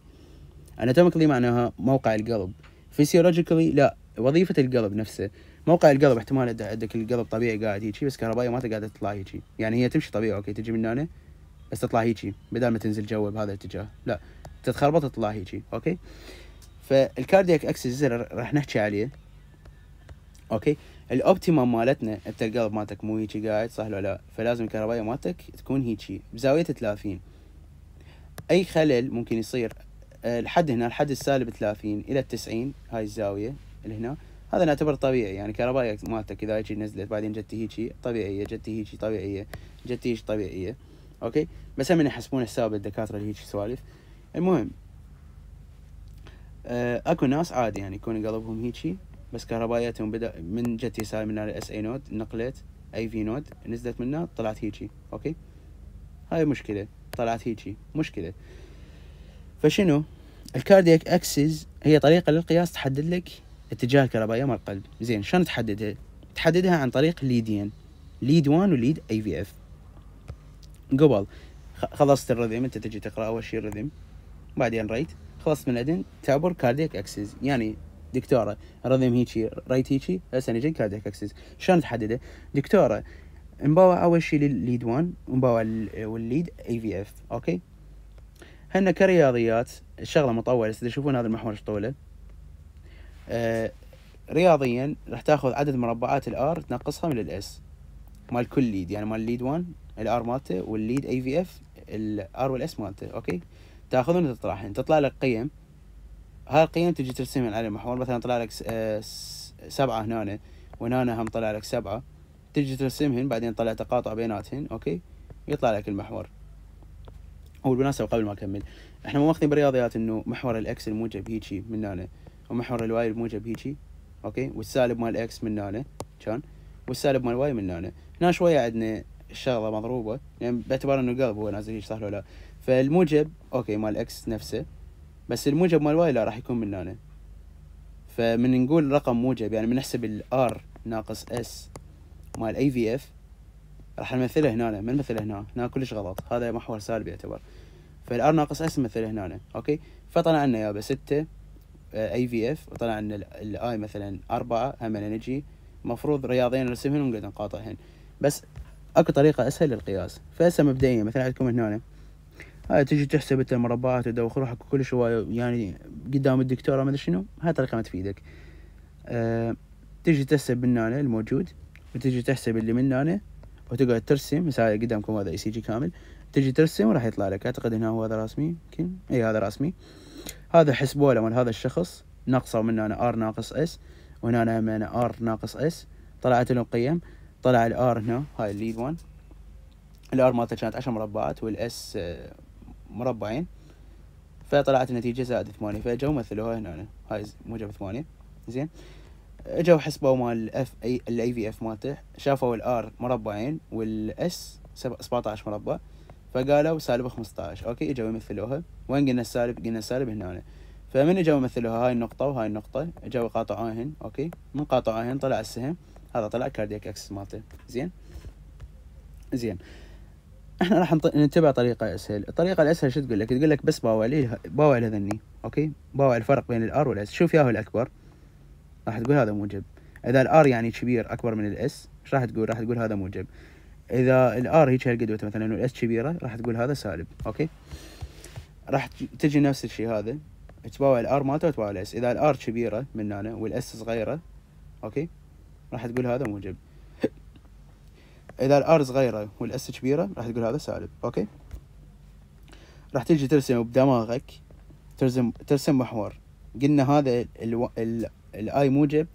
Speaker 1: اناتوميكلي معناها موقع القلب فيسيولوجيكلي لا وظيفه القلب نفسه موقع القلب احتمال عندك القلب طبيعي قاعد هيجي بس كهربائيه ما قاعده تطلع هيجي يعني هي تمشي طبيعي اوكي تجي من هنا بس تطلع هيجي بدل ما تنزل جوا بهذا الاتجاه لا تتخربط تطلع هيجي اوكي فالكاردياك اكسس زر راح نحكي عليه اوكي الاوبتيمم مالتنا انت القلب مالتك مو هيجي قاعد صح ولا لا فلازم الكهربائيه مالتك تكون هيجي بزاويه 30 اي خلل ممكن يصير الحد آه، هنا الحد السالب 30 الى 90 هاي الزاويه اللي هنا هذا نعتبر طبيعي يعني كهربائي مالتك إذا هيجي نزلت بعدين جت هيجي طبيعية جت هيجي طبيعية جت هيجي طبيعية أوكي بس هم يحسبون حساب الدكاترة اللي هيجي سوالف المهم آه اكو ناس عادي يعني يكون قلبهم هيجي بس كهربائياتهم بدا من جت يسار من الاس اي نود نقلت اي في نود نزلت منها طلعت هيجي اوكي هاي مشكله طلعت هيجي مشكله فشنو الكاردياك اكسس هي طريقه للقياس تحدد لك اتجاه كهربائي أمام القلب زين شلون تحددها تحددها عن طريق ليدين ليد 1 وليد اي في اف قبل خلصت الرذم انت تجي تقرا اول شيء الرذم بعدين ريت خلصت من الادن تعبر كاردياك اكسس يعني دكتوره رذم هيجي ريت هيجي هسه نجي كاردياك اكسس شلون تحدده دكتوره نباوع اول شيء للليد 1 ونباوع والليد اي في اف اوكي هنا كرياضيات الشغله مطوله تشوفون هذا المحور ايش طوله آه، رياضيا راح تاخذ عدد مربعات الار تنقصها من الاس مال كل ليد يعني مال ليد 1 الار مالته والليد اي في اف الار والاس مالته اوكي تاخذهم وتطرحهم تطلع لك قيم هاي القيم تجي ترسمها على المحور مثلا طلع لك آه، سبعة هنا وهنا هم طلع لك سبعة تجي ترسمهن بعدين طلع تقاطع بيناتهن اوكي يطلع لك المحور وبالمناسبة قبل ما اكمل احنا مو ماخذين برياضيات انه محور الاكس الموجب هيجي من هنا ومحور الواي الموجب هيجي اوكي والسالب مال اكس من هنا كان والسالب مال واي من هنا هنا شويه عندنا الشغله مضروبه يعني باعتبار انه قلب هو نازل هيك صح ولا لا فالموجب اوكي مال اكس نفسه بس الموجب مال واي لا راح يكون من هنا فمن نقول رقم موجب يعني بنحسب الار ناقص اس مال اي في اف راح نمثله هنا ما نمثله هنا هنا كلش غلط هذا محور سالب يعتبر فالار ناقص اس نمثله هنا اوكي فطلع لنا يابا ستة اي آه، في اف وطلع ان الاي مثلا أربعة هم انرجي مفروض رياضيين نرسمهن ونقعد نقاطعهن بس اكو طريقة اسهل للقياس فهسه مبدئيا مثلا عندكم هنا هاي تجي تحسب انت المربعات وتدوخ روحك كل شوية يعني قدام الدكتورة ما ادري شنو هاي طريقة ما تفيدك أه تجي تحسب من هنا الموجود وتجي تحسب اللي من هنا وتقعد ترسم هسه قدامكم هذا اي سي جي كامل تجي ترسم وراح يطلع لك اعتقد هنا هو هذا رسمي يمكن اي هذا رسمي هذا حسبوه مال هذا الشخص نقصوا منه أنا ار ناقص اس وهنا أنا من ار ناقص اس طلعت لهم قيم طلع الار هنا هاي الليد 1 الار مالته كانت عشر مربعات والاس آه، مربعين فطلعت النتيجة زائد ثمانية فاجوا مثلوها هنا هاي موجب ثمانية زين اجوا حسبوا مال الاف اي الاي في اف مالته شافوا الار مربعين والاس سبعة عشر مربع فقالوا سالب 15 اوكي اجوا يمثلوها وين قلنا السالب قلنا السالب هنا فمن اجوا يمثلوها هاي النقطه وهاي النقطه اجوا يقاطعوهن اوكي من قاطعوهن طلع السهم هذا طلع كاردياك اكسس مالته زين زين احنا راح نتبع طريقه اسهل الطريقه الاسهل شو تقول لك تقول لك بس باوع لي باوع اوكي باوع الفرق بين الار والاس شوف ياهو الاكبر راح تقول هذا موجب اذا الار يعني كبير اكبر من الاس ايش راح تقول راح تقول هذا موجب اذا الار هيك هالقد مثلا والاس كبيره راح تقول هذا سالب اوكي راح تجي نفس الشيء هذا تباوع الار مالته وتباوع الاس اذا الار كبيره من هنا والاس صغيره اوكي راح تقول هذا موجب اذا الار صغيره والاس كبيره راح تقول هذا سالب اوكي راح تجي ترسم بدماغك ترسم ترسم محور قلنا هذا الاي موجب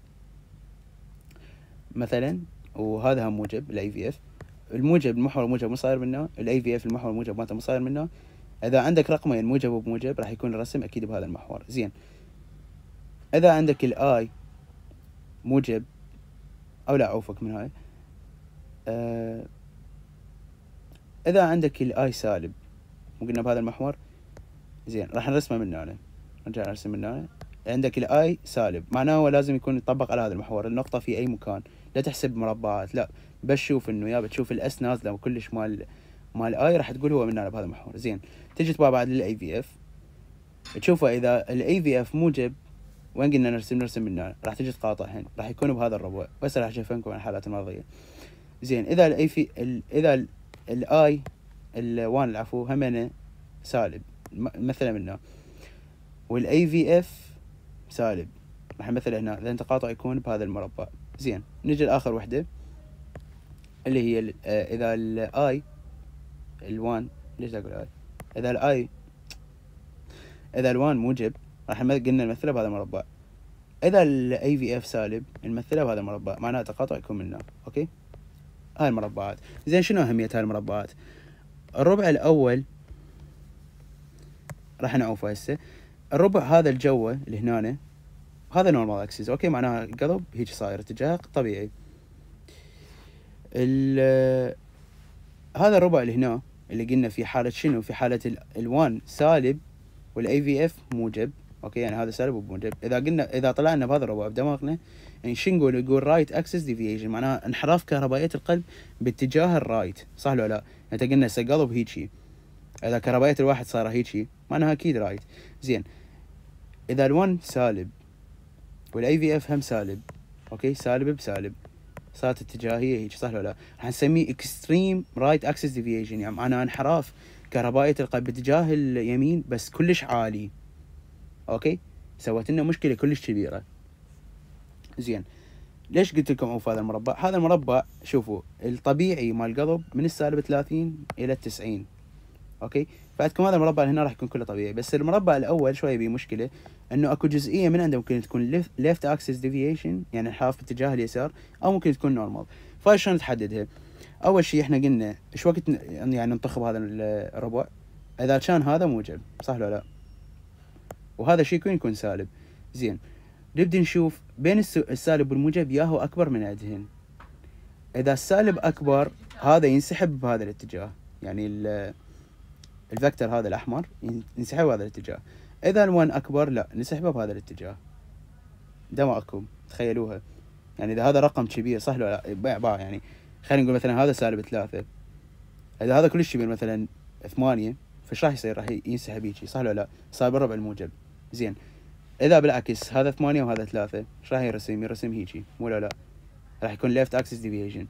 Speaker 1: مثلا وهذا هم موجب الاي في اف الموجب المحور الموجب مو صاير منه الاي في اف المحور الموجب مالته مو صاير منه اذا عندك رقمين موجب وبموجب راح يكون الرسم اكيد بهذا المحور زين اذا عندك الاي موجب او لا عوفك من هاي آه اذا عندك الاي سالب مو قلنا بهذا المحور زين راح نرسمه من هنا نرجع نرسم من هنا عندك الاي سالب معناه هو لازم يكون يطبق على هذا المحور النقطه في اي مكان لا تحسب مربعات لا بشوف انه يا بتشوف الاس نازله كلش مال مال اي راح تقول هو من هنا بهذا المحور زين تجي تبغى بعد للاي في اف تشوفه اذا الاي في اف موجب وين قلنا نرسم نرسم من هنا راح تجي تقاطع هنا راح يكون بهذا الربع بس راح اشوفكم عن الحالات الماضيه زين اذا الاي في ال اذا الاي الوان العفو همنا سالب مثلا من هنا والاي في اف سالب راح مثلا هنا اذا تقاطع يكون بهذا المربع زين نجي لاخر وحده اللي هي الـ آه، اذا الاي الوان ليش اقول اي اذا الاي اذا الوان موجب راح قلنا نمثله بهذا المربع اذا الاي في اف سالب نمثله بهذا المربع معناها تقاطع يكون هنا اوكي هاي المربعات زين شنو اهميه هاي المربعات الربع الاول راح نعوفه هسه الربع هذا الجوه اللي هنا هذا نورمال اكسس اوكي معناها قضب هيك صاير اتجاه طبيعي هذا الربع اللي هنا اللي قلنا في حالة شنو في حالة الوان سالب والاي في اف موجب اوكي يعني هذا سالب وموجب اذا قلنا اذا طلعنا بهذا الربع بدماغنا يعني شنو نقول يقول رايت اكسس ديفيشن معناها انحراف كهربائية القلب باتجاه الرايت صح ولا لا؟ انت قلنا سقلب قلب هيجي اذا كهربائية الواحد صار هيجي معناها اكيد رايت زين اذا الون سالب والاي في اف هم سالب اوكي سالب بسالب صارت اتجاهيه هيك صح ولا لا؟ راح نسميه اكستريم رايت اكسس ديفيشن يعني انا انحراف كهربائي تلقى باتجاه اليمين بس كلش عالي اوكي سوت لنا مشكله كلش كبيره زين ليش قلت لكم اوف هذا المربع هذا المربع شوفوا الطبيعي مال القضب من السالب 30 الى 90 اوكي فعندكم هذا المربع هنا راح يكون كله طبيعي بس المربع الاول شويه بيه مشكله انه اكو جزئيه من عنده ممكن تكون ليفت اكسس ديفيشن يعني انحراف باتجاه اليسار او ممكن تكون نورمال فهاي شلون تحددها اول شيء احنا قلنا ايش وقت يعني ننتخب هذا الربع اذا كان هذا موجب صح ولا لا وهذا الشيء يكون يكون سالب زين نبدي نشوف بين السالب والموجب ياهو اكبر من عندهن اذا السالب اكبر هذا ينسحب بهذا الاتجاه يعني الفكتور هذا الأحمر ينسحب بهذا الاتجاه إذا ال1 أكبر لا نسحبه بهذا الاتجاه دماغكم تخيلوها يعني إذا هذا رقم كبير صح ولا لا باع باع يعني خلينا نقول مثلا هذا سالب ثلاثة إذا هذا كلش كبير مثلا ثمانية فش راح يصير راح ينسحب هيجي صح ولا لا صار بالربع الموجب زين إذا بالعكس هذا ثمانية وهذا ثلاثة ايش راح يرسم يرسم هيجي مو لا راح يكون ليفت اكسس deviation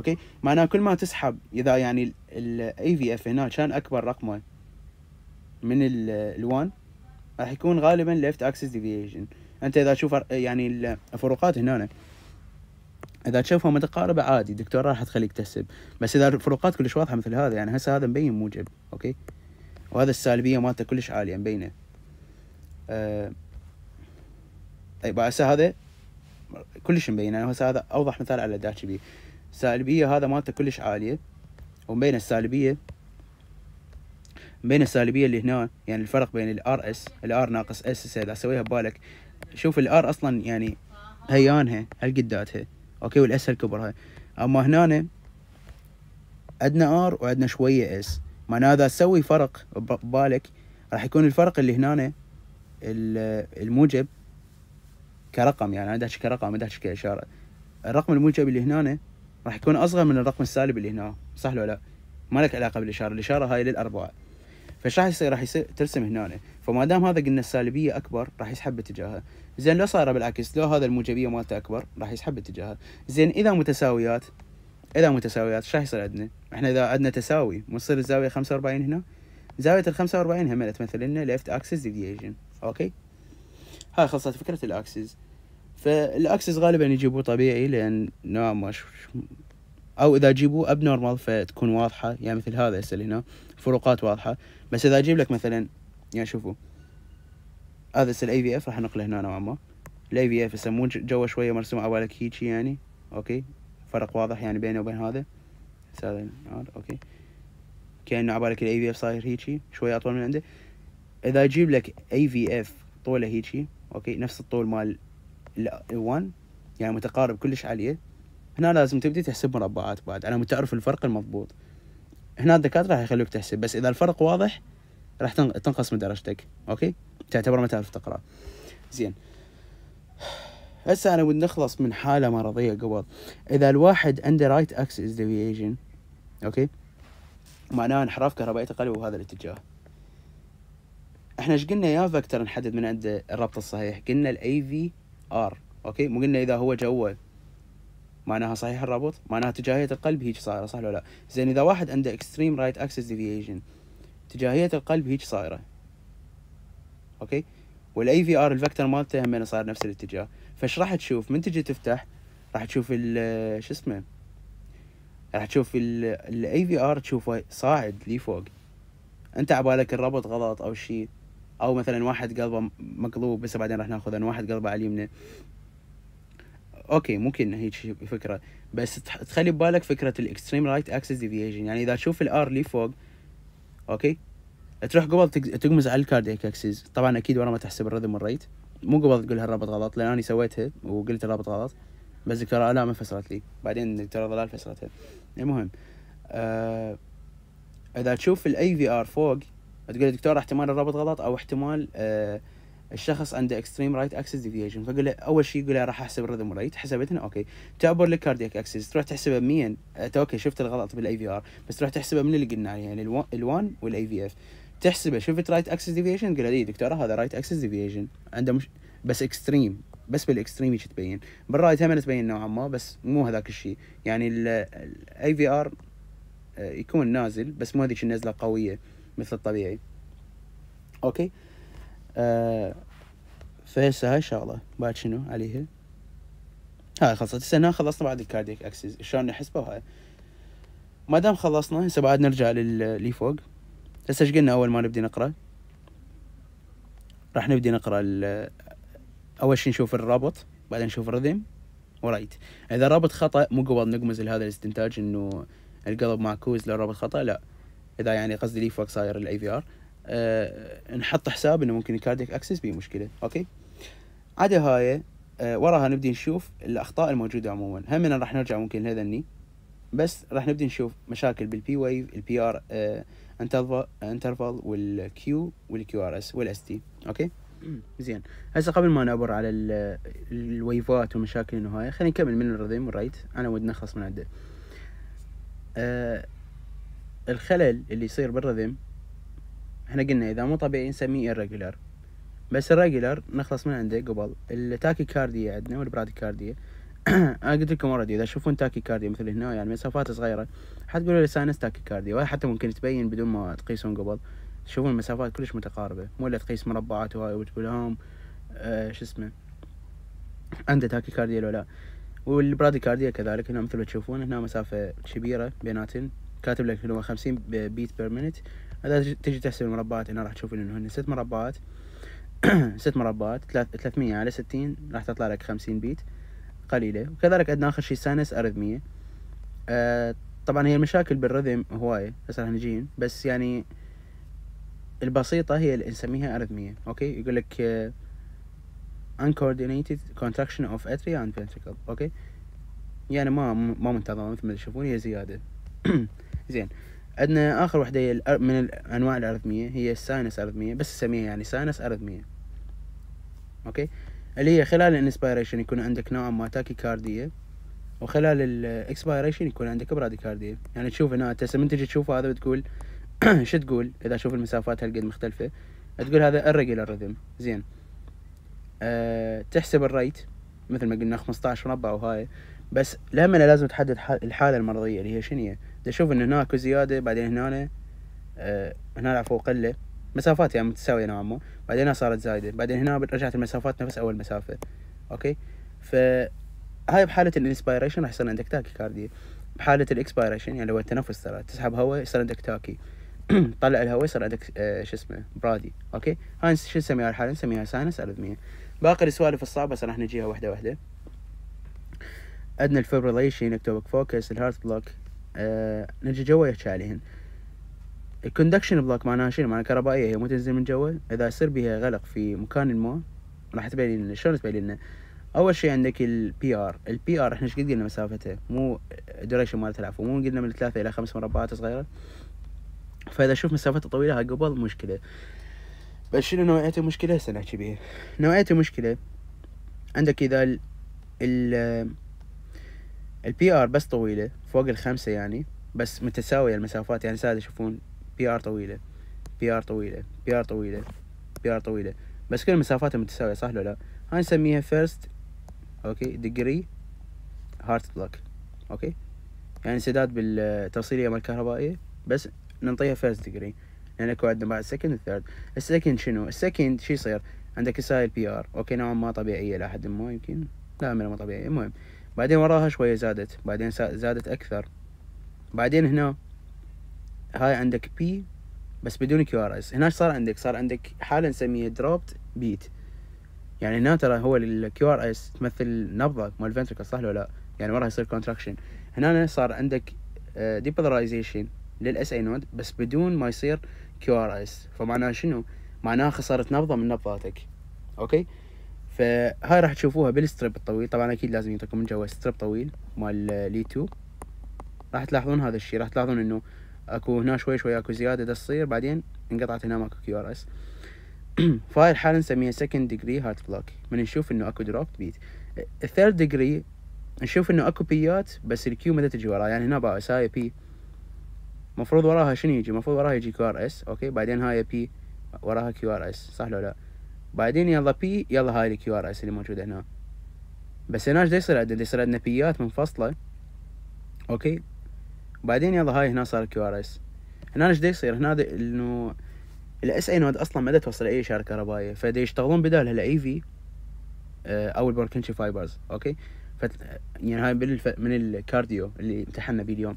Speaker 1: اوكي معناه كل ما تسحب اذا يعني الاي في اف هنا كان اكبر رقمه من ال1 راح يكون غالبا ليفت اكسس ديفيشن انت اذا تشوف يعني الفروقات هنا اذا تشوفها متقاربه عادي دكتور راح تخليك تحسب بس اذا الفروقات كلش واضحه مثل هذا يعني هسه هذا مبين موجب اوكي وهذا السالبيه مالته كلش عاليه مبينه أه... طيب هسه هذا كلش مبين يعني هسه هذا اوضح مثال على داتشي بي سالبيه هذا مالته كلش عاليه ومبين السالبيه بين السالبيه اللي هنا يعني الفرق بين الار اس الار ناقص اس هسه اذا اسويها ببالك شوف الار اصلا يعني هيانها هالقداتها اوكي والاس هالكبرها اما هنا عندنا ار وعندنا شويه اس معناها اذا تسوي فرق ببالك راح يكون الفرق اللي هنا الموجب كرقم يعني ما كرقم ما كاشاره الرقم الموجب اللي هنا راح يكون اصغر من الرقم السالب اللي هنا صح لو لا ما لك علاقه بالاشاره الاشاره هاي للاربعه فايش راح يصير راح يصير ترسم هنا فما دام هذا قلنا السالبيه اكبر راح يسحب باتجاهها زين لو صار بالعكس لو هذا الموجبيه مالته اكبر راح يسحب باتجاهها زين اذا متساويات اذا متساويات ايش راح يصير عندنا احنا اذا عندنا تساوي مصير الزاويه 45 هنا زاويه ال 45 هم تمثل لنا ليفت اكسس ديفيجن اوكي هاي خلصت فكره الاكسس فالاكسس غالبا يجيبوه طبيعي لان نوع ما او اذا جيبوه اب نورمال فتكون واضحه يعني مثل هذا هسه هنا فروقات واضحه بس اذا اجيب لك مثلا يعني شوفوا هذا هسه الاي في اف راح انقله هنا نوعا ما الاي في اف هسه مو جوا شويه مرسوم على بالك هيجي يعني اوكي فرق واضح يعني بينه وبين هذا هذا اوكي كانه على بالك الاي في اف صاير هيجي شويه اطول من عنده اذا اجيب لك اي في اف طوله هيجي اوكي نفس الطول مال ال1 يعني متقارب كلش عاليه هنا لازم تبدي تحسب مربعات بعد على مود تعرف الفرق المضبوط هنا الدكاتره راح يخلوك تحسب بس اذا الفرق واضح راح تنقص من درجتك اوكي تعتبر ما تعرف تقرا زين هسه انا بدي نخلص من حاله مرضيه قبل اذا الواحد عنده رايت اكسس ديفيشن اوكي معناه انحراف كهربائي تقلبي بهذا الاتجاه احنا ايش قلنا يا فكتور نحدد من عنده الربط الصحيح قلنا الاي في ار اوكي مو قلنا اذا هو جوه معناها صحيح الرابط معناها تجاهية القلب هيك صايرة صح ولا لا زين اذا واحد عنده extreme right axis deviation تجاهية القلب هيك صايرة اوكي والاي في ار الفكتور مالته هم صاير نفس الاتجاه فايش راح تشوف من تجي تفتح راح تشوف ال شو اسمه راح تشوف الاي في ار تشوفه صاعد لفوق انت عبالك الربط غلط او شيء او مثلا واحد قلبه مقلوب بس بعدين راح ناخذ ان واحد قلبه على اليمنى اوكي ممكن هيك فكره بس تخلي ببالك فكره الاكستريم رايت اكسس ديفيجن يعني اذا تشوف الار لي فوق اوكي تروح قبل تقمز على الكارديك اكسس طبعا اكيد ورا ما تحسب الرذم والريت مو قبل تقول هالرابط غلط لان انا سويتها وقلت الرابط غلط بس دكتوره الاء ما فسرت لي بعدين دكتوره ضلال فسرتها المهم آه اذا تشوف الاي في ار فوق تقول دكتور احتمال الربط غلط او احتمال آه الشخص عنده اكستريم رايت اكسس ديفيشن فقل له اول شيء يقول له راح احسب الريذم ريت حسبتنا اوكي تعبر لك كاردياك اكسس تروح تحسبه 100 آه، اوكي شفت الغلط بالاي في ار بس تروح تحسبه من اللي قلنا عليه يعني ال1 والاي في اف تحسبه شفت رايت اكسس ديفيشن قول له اي دكتوره هذا رايت اكسس ديفيشن عنده مش بس اكستريم بس بالاكستريم هيك تبين بالرايت هم تبين نوعا ما بس مو هذاك الشيء يعني الاي في ار يكون نازل بس مو هذيك النزله قويه مثل الطبيعي اوكي آه فهسه هاي شغله بعد شنو عليها هاي خلصت هسه هنا خلصنا بعد الكارديك اكسس شلون نحسبه هاي ما دام خلصنا هسه بعد نرجع للي فوق هسه ايش قلنا اول ما نبدي نقرا راح نبدي نقرا اول شي نشوف الرابط بعدين نشوف الرذم ورايت اذا رابط خطا مو قبل نقمز لهذا الاستنتاج انه القلب معكوس لو رابط خطا لا اذا يعني قصدي ليف صاير الاي في ار آه، نحط حساب انه ممكن الكارديك اكسس بيه مشكله اوكي عدا هاي آه، وراها نبدي نشوف الاخطاء الموجوده عموما هم راح نرجع ممكن لهذني بس راح نبدي نشوف مشاكل بالبي ويف البي ار انترفال والكيو والكيو ار اس والاس تي اوكي زين هسه قبل ما نعبر على الويفات ومشاكل النهايه هاي خلينا نكمل من الريم والرايت انا ودي نخلص من عنده آه، الخلل اللي يصير بالرذم احنا قلنا اذا مو طبيعي نسميه irregular بس الريجولار نخلص من عنده قبل التاكي كارديا عندنا والبرادي كارديا [CLEARS THROAT] انا قلت لكم اوريدي اذا تشوفون تاكي كارديا مثل هنا يعني مسافات صغيره حتقولوا لي ساينس تاكي كارديا وهاي حتى ممكن تبين بدون ما تقيسون قبل تشوفون المسافات كلش متقاربه مو الا تقيس مربعات وهاي وتقول لهم آه شو اسمه عنده تاكي كارديا ولا لا والبرادي كارديا كذلك هنا مثل ما تشوفون هنا مسافه كبيره بيناتهم كاتب لك اللي هو 50 بيت بير مينت اذا تجي تحسب المربعات هنا راح تشوف انه هن ست مربعات [CLEARS THROAT] ست مربعات 300 على 60 راح تطلع لك 50 بيت قليلة وكذلك عندنا آخر شيء سانس أرذمية آه طبعا هي المشاكل بالرذم هواية بس راح نجين بس يعني البسيطة هي اللي نسميها أرذمية أوكي يقول لك آه، uncoordinated contraction of atria and ventricle أوكي يعني ما ما منتظمة مثل ما تشوفون هي زيادة [CLEARS THROAT] زين عندنا اخر وحده هي من انواع الارثميه هي الساينس ارثميه بس اسميها يعني ساينس ارثميه اوكي اللي هي خلال الانسبيريشن يكون عندك نوع ما تاكي كاردية وخلال الاكسبيريشن يكون عندك براديكارديا يعني تشوف هنا هسه من تجي تشوف هذا بتقول [CLEARS THROAT] شو تقول اذا تشوف المسافات هالقد مختلفه تقول هذا الريجولار ريذم زين أه تحسب الريت مثل ما قلنا 15 مربع وهاي بس لما لازم تحدد الحاله المرضيه اللي هي شنو تشوف ان هناك زياده بعدين هنا أه هنا عفوا قله مسافات يعني متساويه نوعا ما بعدين هنا صارت زايده بعدين هنا رجعت المسافات نفس اول مسافه اوكي فهاي بحاله الانسبيريشن راح يصير عندك تاكي تاكيكارديا بحاله الاكسبيريشن يعني لو التنفس ترى تسحب هواء يصير عندك تاكي [CLEARS THROAT] طلع الهواء يصير عندك آه شو اسمه برادي اوكي هاي شو نسميها الحاله نسميها ساينس ارثميه باقي السوالف الصعبه راح نجيها وحده وحده عندنا الفبريليشن اكتوبك فوكس الهارت بلوك آه، نجي جوا يحكي عليهن الكوندكشن بلوك معناها شنو معناها كهربائيه هي مو تنزل من جوا اذا يصير بها غلق في مكان ما راح تبين لنا شلون تبين لنا اول شيء عندك البي ار البي ار احنا ايش قد قلنا مسافته مو الدوريشن مالت العفو مو قلنا من ثلاثة الى خمس مربعات صغيره فاذا شوف مسافته طويله هاي قبل مشكله بس شنو نوعية المشكلة هسه نحكي بيها نوعية المشكلة عندك اذا ال البي ار بس طويله فوق الخمسه يعني بس متساويه المسافات يعني ساده تشوفون بي ار طويله بي ار طويله بي ار طويله بي ار طويله بس كل مسافاتها متساويه صح ولا لا هاي نسميها فيرست اوكي ديجري هارت بلوك اوكي يعني سداد بالتوصيليه مال الكهربائيه بس ننطيها فيرست ديجري لان اكو عندنا بعد سكند ال السكند شنو السكند شو يصير عندك سايل بي ار اوكي نوعا ما طبيعيه لحد ما يمكن لا ما طبيعيه المهم بعدين وراها شوية زادت بعدين زادت أكثر بعدين هنا هاي عندك بي بس بدون كيو ار اس هنا صار عندك صار عندك حالة نسميها دروبت بيت يعني هنا ترى هو الكيو ار اس تمثل نبضة مال الفنتركل صح لو لا يعني وراها يصير كونتراكشن هنا صار عندك ديبولاريزيشن للاس اي نود بس بدون ما يصير كيو ار اس فمعناها شنو معناها خسرت نبضة من نبضاتك اوكي فهاي راح تشوفوها بالستريب الطويل طبعا اكيد لازم ينطيكم من جوا ستريب طويل مال لي تو راح تلاحظون هذا الشيء راح تلاحظون انه اكو هنا شوي شوي اكو زياده دا تصير بعدين انقطعت هنا ماكو كيو ار اس [CLEARS THROAT] فهاي الحاله نسميها سكند ديجري هارت بلوك من نشوف انه اكو دروب بيت الثيرد ديجري نشوف انه اكو بيات بس الكيو ما تجي وراها يعني هنا بائس هاي بي مفروض وراها شنو يجي مفروض وراها يجي كيو ار اس اوكي بعدين هاي بي وراها كيو ار اس صح لو لا بعدين يلا بي يلا هاي الكيو ار اس اللي موجوده هنا بس هنا ايش يصير عندنا يصير عندنا بيات منفصله اوكي بعدين يلا هاي هنا صار الكيو ار اس هنا ايش يصير هنا انه الاس اي نود اصلا ما توصل اي شارك كهربائيه فدا يشتغلون بدالها الاي في آه، او البركنشي فايبرز اوكي يعني هاي من الكارديو اللي امتحنا بيه اليوم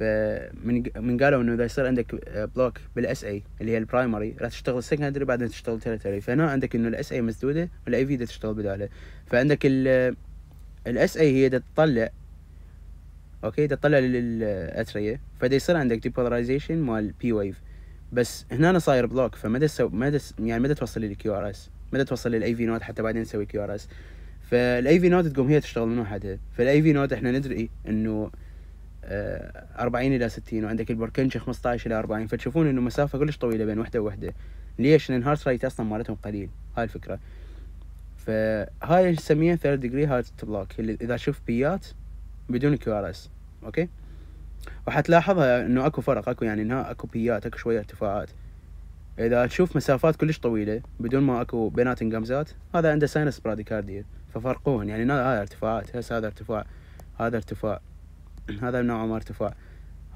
Speaker 1: فمن من قالوا انه اذا يصير عندك بلوك بالاس اي اللي هي البرايمري راح تشتغل سكندري بعدين تشتغل تيريتوري فهنا عندك انه الاس اي مسدوده والاي في تشتغل بداله فعندك الاس اي آه، هي تطلع اوكي تطلع للاتريه فدا يصير عندك ديبولرايزيشن مال بي ويف بس هنا صاير بلوك فما تسوي ما يعني ما توصل للكيو ار اس ما توصل للاي في نوت حتى بعدين تسوي كيو ار اس فالاي في نوت تقوم هي تشتغل من وحدها فالاي في نوت احنا ندري انه 40 آه، الى 60 وعندك البركنش 15 الى 40 فتشوفون انه مسافه كلش طويله بين وحده ووحده ليش؟ لان هارت ريت اصلا مالتهم قليل هاي الفكره فهاي نسميها ثيرد ديجري هارت بلوك اللي اذا شوف بيات بدون كيو ار اس اوكي وحتلاحظها انه اكو فرق اكو يعني انها اكو بيات اكو شويه ارتفاعات اذا تشوف مسافات كلش طويله بدون ما اكو بينات انقمزات هذا عنده ساينس براديكارديا ففرقوهن يعني هاي ارتفاعات هسه هذا ارتفاع هذا ارتفاع هذا نوع من ارتفاع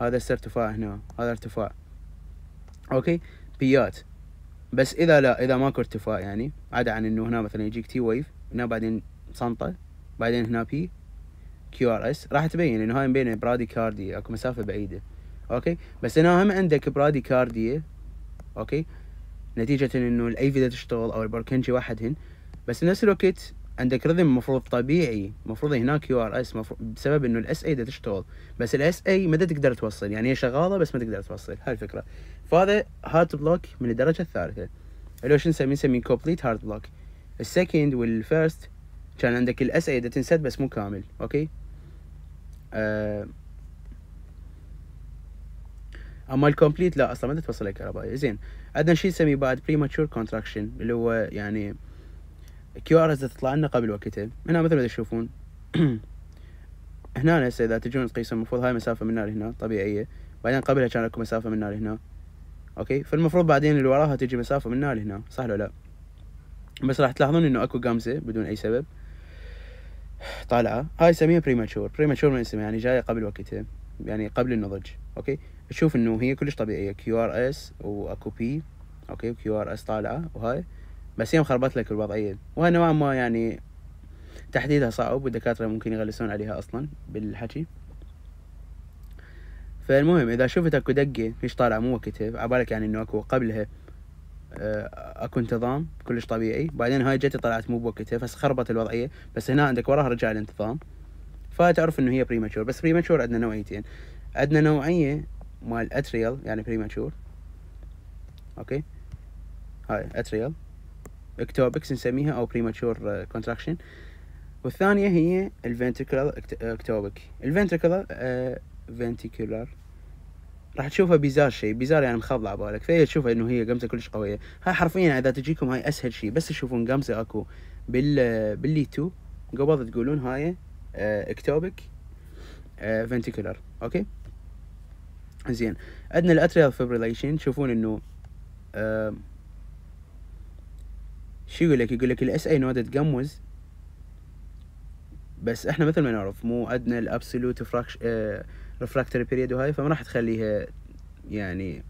Speaker 1: هذا ارتفاع هنا هذا ارتفاع اوكي بيات بس اذا لا اذا ماكو ارتفاع يعني عدا عن انه هنا مثلا يجيك تي ويف هنا بعدين سنطه بعدين هنا بي كيو ار اس راح تبين انه هاي مبينه برادي كاردي اكو مسافه بعيده اوكي بس هنا هم عندك برادي كاردي اوكي نتيجه انه في تشتغل او البركنجي وحدهن بس نفس الوقت عندك ريذم المفروض طبيعي المفروض هناك يو ار اس بسبب انه الاس اي تشتغل بس الاس اي ما تقدر توصل يعني هي شغاله بس ما تقدر توصل هاي الفكره فهذا هارد بلوك من الدرجه الثالثه اللي شو نسميه نسميه كوبليت هارد بلوك السكند والفيرست كان عندك الاس اي تنسد بس مو كامل اوكي آه اما الكومبليت لا اصلا ما توصل الكهرباء زين عندنا شيء نسميه بعد بريماتشور كونتراكشن اللي هو يعني كيو ار تطلع لنا قبل وقتها هنا مثل ما تشوفون [CLEARS THROAT] هنا هسه اذا تجون تقيسون المفروض هاي مسافه من هنا هنا طبيعيه بعدين قبلها كان اكو مسافه من هنا هنا اوكي فالمفروض بعدين اللي وراها تجي مسافه من هنا هنا صح ولا لا بس راح تلاحظون انه اكو قمزه بدون اي سبب طالعه هاي نسميها بريماتشور بريماتشور من اسمها يعني جايه قبل وقتها يعني قبل النضج اوكي تشوف انه هي كلش طبيعيه كيو ار اس واكو بي اوكي كيو ار اس طالعه وهاي بس هي خربت لك الوضعية وهالنوعا ما يعني تحديدها صعب والدكاترة ممكن يغلسون عليها أصلا بالحكي فالمهم إذا شفت أكو دقة مش طالعة مو كتب عبالك يعني إنه أكو قبلها آه، اكو انتظام كلش طبيعي بعدين هاي جت طلعت مو بوقتها خربت الوضعيه بس هنا عندك وراها رجع الانتظام فتعرف انه هي بريماتشور بس بريماتشور عندنا نوعيتين عندنا نوعيه مال اتريال يعني بريماتشور اوكي هاي اتريال اكتوبكس نسميها او بريماتشور كونتراكشن uh, والثانية هي الفنتريكولار اكتوبك الفنتريكولار فنتريكولار uh, راح تشوفها بيزار شيء بيزار يعني مخضع على بالك فهي تشوفها انه هي قمزه كلش قويه هاي حرفيا اذا تجيكم هاي اسهل شيء بس تشوفون قمزه اكو بال بالليتو قبل تقولون هاي uh, اكتوبك فنتيكولار اوكي زين عندنا الاتريال فبريليشن تشوفون انه شو يقول لك يقول لك الاس اي نود تقمز بس احنا مثل ما نعرف مو عندنا الابسولوت ريفراكتوري بيريد وهاي فما راح تخليها يعني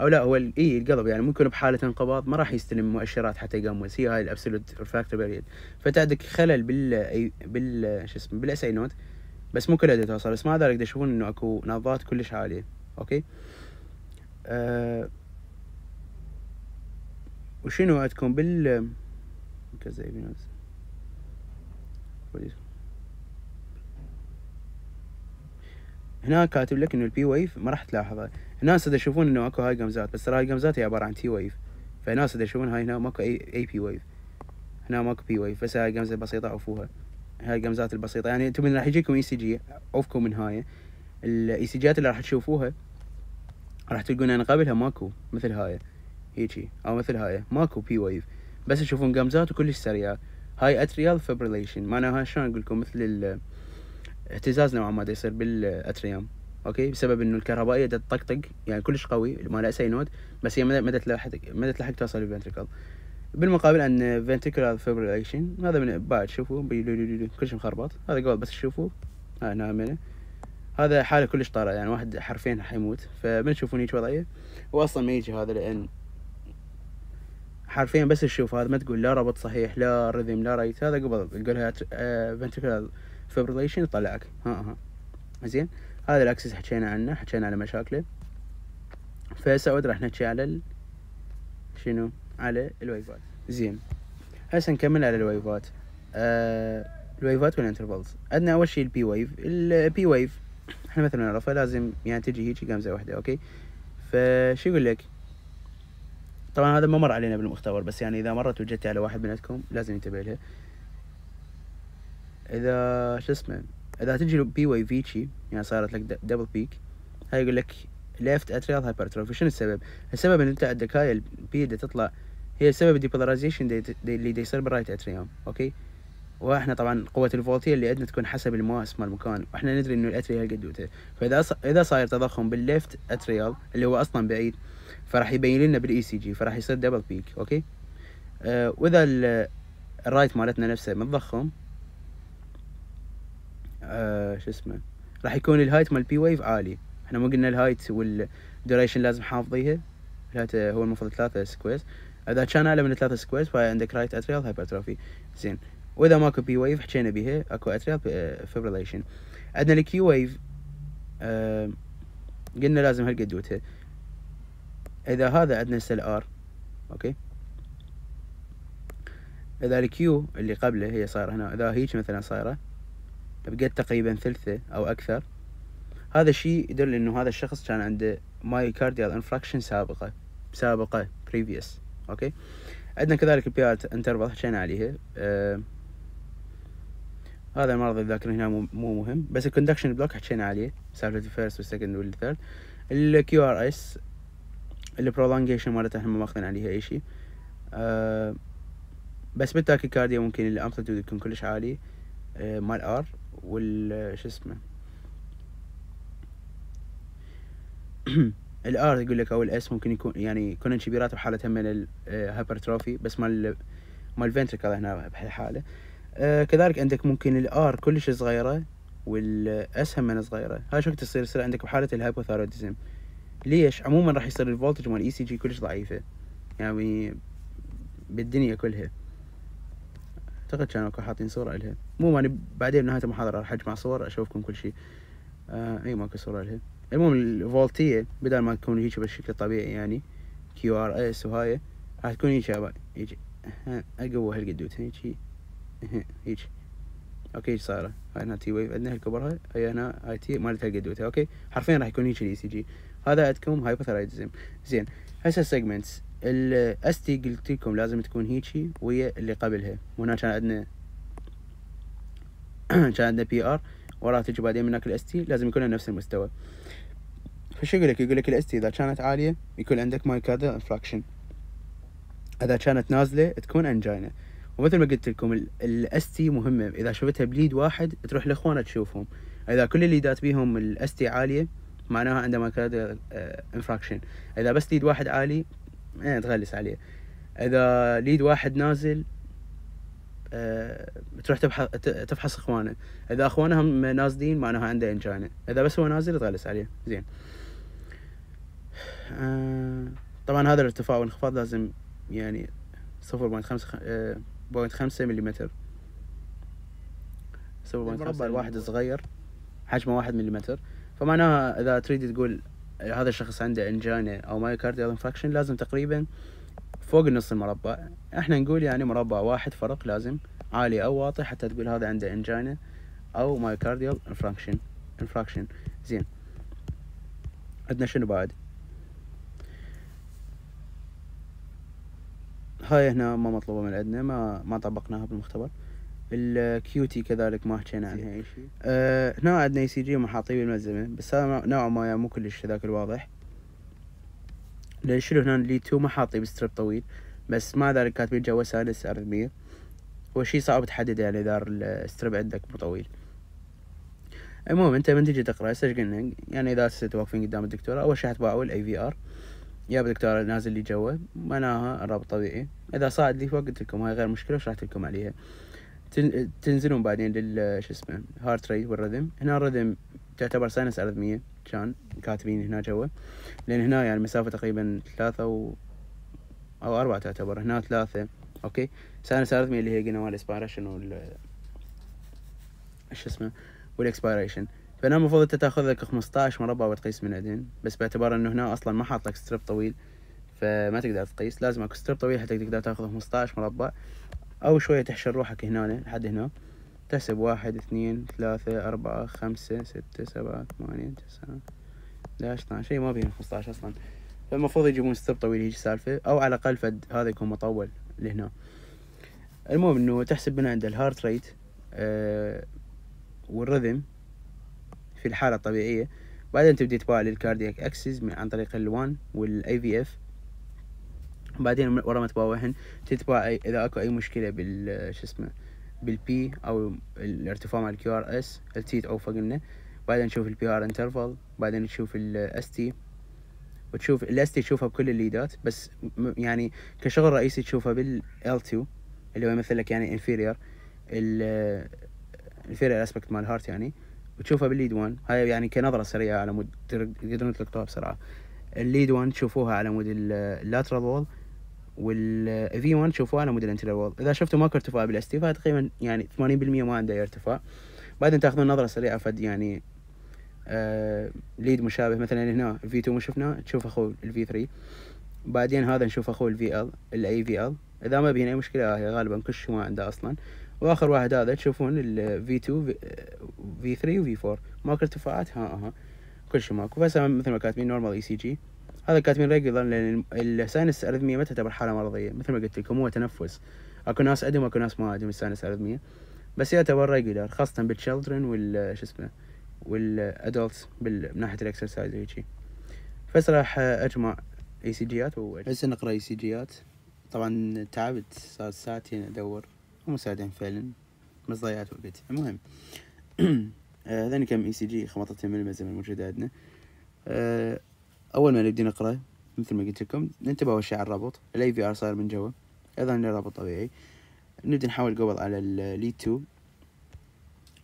Speaker 1: او لا هو اي القلب يعني ممكن بحاله انقباض ما راح يستلم مؤشرات حتى يقمص هي هاي الابسولوت ريفراكتوري بيريد فانت عندك خلل بال بال شو اسمه بالاس اي نود بس مو كلها توصل بس مع ذلك تشوفون انه اكو نظات كلش عاليه اوكي أه وشنو عندكم بال متزايبين هنا كاتب لك انه البي ويف ما راح تلاحظه هنا يشوفون انه اكو هاي قمزات بس ترى هاي القمزات هي عباره عن تي ويف فهنا يشوفون هاي هنا ماكو اي, اي بي ويف هنا ماكو بي ويف بس هاي قمزه بسيطه عفوها هاي القمزات البسيطه يعني انتم راح يجيكم اي سي جي عفكم من هاي الاي سي e جيات اللي راح تشوفوها راح تلقون ان قبلها ماكو مثل هاي هيجي او مثل هاي ماكو بي ويف بس تشوفون قمزات وكلش سريعه هاي اتريال فبريليشن معناها شلون اقول لكم مثل اهتزاز نوعا ما يصير بالاتريام اوكي بسبب انه الكهربائيه تطقطق يعني كلش قوي مال اسي نود بس هي مدى تلحق مدى تلحق توصل للفنتركل بالمقابل ان فنتريكولار فبريليشن هذا من بعد شوفوا كلش مخربط هذا قبل بس شوفوا هاي نعمله هذا حاله كلش طارئ يعني واحد حرفين حيموت فبنشوفون هيك وضعيه واصلا ما يجي هذا لان حرفيا بس تشوف هذا ما تقول لا ربط صحيح لا رذم لا رايت هذا قبل تقولها فنتركولار فبريليشن يطلعك ها ها زين هذا الاكسس حكينا عنه حكينا على مشاكله فسعود راح نحكي على ال... شنو على الويفات زين هسه نكمل على الويفات آه الويفات والانترفالز عندنا اول شيء البي ويف البي ويف احنا مثلا نعرفه لازم يعني تجي هيك قمزه واحده اوكي فشو يقول لك طبعا هذا ما مر علينا بالمختبر بس يعني اذا مرت وجدتي على واحد من عندكم لازم ينتبه لها اذا شو اسمه اذا تجي بي واي فيتشي يعني صارت لك دبل بيك هاي يقول لك ليفت اتريال هايبرتروفي شنو السبب؟ السبب ان انت عندك هاي البي اللي تطلع هي السبب الديبولاريزيشن اللي دي يصير بالرايت اتريوم اوكي واحنا طبعا قوة الفولتية اللي عندنا تكون حسب الماس مال المكان واحنا ندري انه الاتريال قدوته فاذا اذا صاير تضخم بالليفت اتريال اللي هو اصلا بعيد فراح يبين لنا بالاي سي e جي فراح يصير دبل بيك اوكي آه واذا الرايت مالتنا نفسه متضخم آه شو اسمه راح يكون الهايت مال بي ويف عالي احنا مو قلنا الهايت والدوريشن لازم حافظيها الهايت هو المفروض ثلاثة سكويرز اذا كان اعلى من ثلاثة سكويرز فعندك رايت اتريال هايبرتروفي زين واذا ماكو بي ويف حكينا بيها اكو اتريال آه، فيبريليشن عندنا الكيو ويف آه قلنا لازم هالقدوتها إذا هذا عندنا سيل ار أوكي إذا الكيو اللي قبله هي صايرة هنا إذا هيج مثلا صايرة بقيت تقريبا ثلثة أو أكثر هذا الشيء يدل إنه هذا الشخص كان عنده مايوكارديال انفراكشن سابقة سابقة previous أوكي عندنا كذلك البي ات انترفال حكينا عليها آه هذا المرض الذاكره هنا مو, مو مهم بس الكوندكشن بلوك حكينا عليه سالفة الفيرست والسكند والثيرد الكيو ار اس البرولونجيشن مالته احنا ما ماخذين عليها اي شيء أه بس كارديا ممكن الامبلتود يكون كلش عالي أه مال ار وال آه، شو اسمه [CLEARS THROAT] الار يقول لك او الاس ممكن يكون يعني يكون انشبيرات بحاله هم الهايبرتروفي بس مال مال فنتركل هنا بهالحاله أه كذلك عندك ممكن الار كلش صغيره والاس هم صغيره هاي شو تصير يصير عندك بحاله الهايبوثايروديزم ليش عموما راح يصير الفولتج مال اي سي جي كلش ضعيفه يعني بالدنيا كلها اعتقد كانوا اكو حاطين صوره لها مو ماني بعدين نهايه المحاضره راح اجمع صور اشوفكم كل شيء آه اي ماكو صوره لها المهم الفولتيه بدل ما تكون هيك بالشكل الطبيعي يعني كيو ار اس وهاي راح تكون هيك هيك اقوى هالقدوت هيك هيك اوكي ايش صايره هاي هنا تي ويف عندنا هالكبر هاي هنا اي تي مالت هالقدوت اوكي حرفيا راح يكون هيك الاي سي e جي هذا عندكم هايبوثايريدزم زين هسه السيجمنتس الاس تي قلت لكم لازم تكون هيجي ويا اللي قبلها وهنا كان عندنا [CLEARS THROAT] كان عندنا بي ار وراها تجي بعدين من الاس تي لازم يكون نفس المستوى فشو يقول لك يقول لك الاس تي اذا كانت عاليه يكون عندك مايكادا انفراكشن اذا كانت نازله تكون انجينا ومثل ما قلت لكم الاس تي مهمه اذا شفتها بليد واحد تروح لاخوانها تشوفهم اذا كل الليدات بيهم الاس تي عاليه معناها عنده مايكرو انفراكشن اذا بس ليد واحد عالي يعني تغلس عليه اذا ليد واحد نازل أه تروح تبحث تفحص اخوانه اذا اخوانه هم نازلين معناها عنده انجانا اذا بس هو نازل تغلس عليه زين أه طبعا هذا الارتفاع والانخفاض لازم يعني صفر بوينت خمسة بوينت آه، خمسة صفر بوينت خمسة الواحد صغير حجمه واحد ملم فمعناها اذا تريد تقول هذا الشخص عنده انجينا او مايوكارديال انفكشن لازم تقريبا فوق النص المربع احنا نقول يعني مربع واحد فرق لازم عالي او واطي حتى تقول هذا عنده انجينا او مايوكارديال انفراكشن انفراكشن زين عندنا شنو بعد هاي هنا ما مطلوبة من عندنا ما ما طبقناها بالمختبر الكيوتي كذلك ما حكينا عنها اي شيء آه هنا عندنا اي سي جي محاطين بالمزمه بس هذا نوعا ما يعني مو كلش ذاك الواضح لان شنو هنا اللي تو محاطي بستريب طويل بس مع ذلك كاتبين جوا سادس 400 هو شيء صعب تحدد يعني اذا الستريب عندك مو طويل المهم انت من تجي تقرا هسه قلنا يعني اذا هسه واقفين قدام الدكتوره اول شيء حتباوع الاي في ار يا دكتور نازل لي جوا معناها الرابط طبيعي اذا صعد لي فوق قلت لكم هاي غير مشكله شرحت لكم عليها تنزلون بعدين لل شو اسمه هارت ريت والرذم هنا الرذم تعتبر ساينس ارذميه كان كاتبين هنا جوا لان هنا يعني مسافه تقريبا ثلاثة و او اربعة تعتبر هنا ثلاثة اوكي ساينس ارذميه اللي هي قلنا مال اسبيريشن وال شو اسمه والاكسبيريشن فهنا المفروض انت تاخذ لك 15 مربع وتقيس من عندين بس باعتبار انه هنا اصلا ما حاط لك ستريب طويل فما تقدر تقيس لازم اكو ستريب طويل حتى تقدر تاخذ 15 مربع او شوية تحشر روحك هنا لحد هنا تحسب واحد اثنين ثلاثة اربعة خمسة ستة سبعة ثمانية تسعة داش اثنان شي ما بيهم خمسطعش اصلا فالمفروض يجيبون ستيب طويل هيج سالفة او على الاقل فد هذا يكون مطول لهنا المهم انه تحسب من عند الهارت ريت أه والرذم في الحالة الطبيعية بعدين تبدي تباع للكاردياك اكسس عن طريق الوان والاي في اف بعدين ورا ما تباوحن تتبع اذا اكو اي مشكله بال شو اسمه بالبي او الارتفاع مال الكيو ار اس ال تي تعوفه قلنا بعدين نشوف البي ار انترفال بعدين نشوف الاس تي وتشوف الاس تي تشوفها بكل الليدات بس يعني كشغل رئيسي تشوفها بال L2 اللي هو يمثل لك يعني انفيرير الانفيرير اسبكت مال هارت يعني وتشوفها بالليد 1 هاي يعني كنظره سريعه على مود تقدرون تلقطوها بسرعه الليد 1 تشوفوها على مود اللاترال وول والفي 1 شوفوه على مود انتيرير وول اذا شفتوا ماكو ارتفاع بالاس تي تقريبا يعني 80% ما عنده اي ارتفاع بعدين تاخذون نظره سريعه فد يعني ليد آه، مشابه مثلا هنا في 2 ما شفناه تشوف اخو الفي 3 بعدين هذا نشوف اخو الفي ال الاي في ال اذا ما بينا اي مشكله هي غالبا كل شيء ما عنده اصلا واخر واحد هذا تشوفون الفي 2 في 3 وفي 4 ماكو ارتفاعات ها ها كل شيء ماكو بس مثل ما كاتبين نورمال اي سي جي هذا كاتبين ريجولر لان الساينس ارذميه ما تعتبر حاله مرضيه مثل ما قلت لكم هو تنفس اكو ناس عندهم اكو ناس ما عندهم الساينس ارذميه بس يعتبر ريجولر خاصه بالتشلدرن وال شو اسمه والادلتس من ناحيه الاكسرسايز وهيجي بس راح اجمع اي سي جيات هسه نقرا اي e سي جيات طبعا تعبت صار ساعتين ادور مو ساعتين فعلا بس ضيعت وقت المهم [CLEARS THROAT] هذني آه، كم اي سي جي خمطتهم من الملمزه الموجوده عندنا أه اول ما نبدي نقرا مثل ما قلت لكم ننتبه اول شي على الرابط الاي في ار صاير من جوا يظهر الرابط طبيعي نبدي نحاول قبض على الليد تو e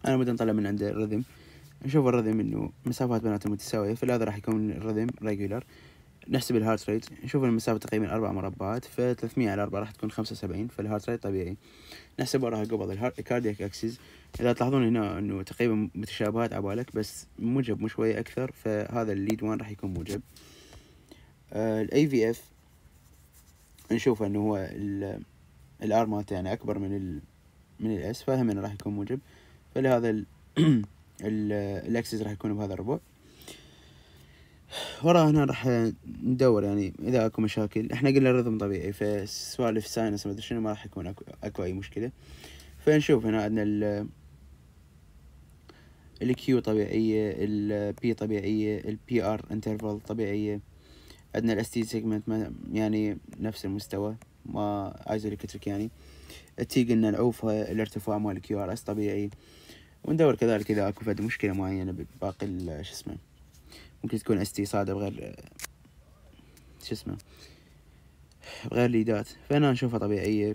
Speaker 1: انا بدي نطلع من عند الرذم نشوف الرذم انه مسافات بيناتهم متساويه فلهذا راح يكون الرذم ريجولر نحسب الهارت ريت نشوف المسافة تقريبا أربع مربعات 300 على أربعة راح تكون خمسة وسبعين فالهارت ريت طبيعي نحسب وراها قبض الكاردياك أكسس اذا تلاحظون هنا انه تقريبا متشابهات عبالك بس موجب مو شوية اكثر فهذا الليد وان راح يكون موجب الاي في اف نشوف انه هو الار مالته يعني اكبر من الـ من الاس فهم انه راح يكون موجب فلهذا الاكسس [CLEARS THROAT] راح يكون بهذا الربع ورا هنا راح ندور يعني اذا اكو مشاكل احنا قلنا الرذم طبيعي فسوالف ساينس ما ادري شنو ما راح يكون اكو, أكو اي مشكله فنشوف هنا عندنا الكيو طبيعية البي طبيعية البي ار انترفال طبيعية عندنا الاس تي سيجمنت يعني نفس المستوى ما ايزوليكتريك يعني التي قلنا نعوفها الارتفاع مال الكيو ار اس طبيعي وندور كذلك اذا اكو فد مشكلة معينة بباقي شو اسمه ممكن تكون اس تي صاعدة بغير شو اسمه بغير ليدات فهنا نشوفها طبيعية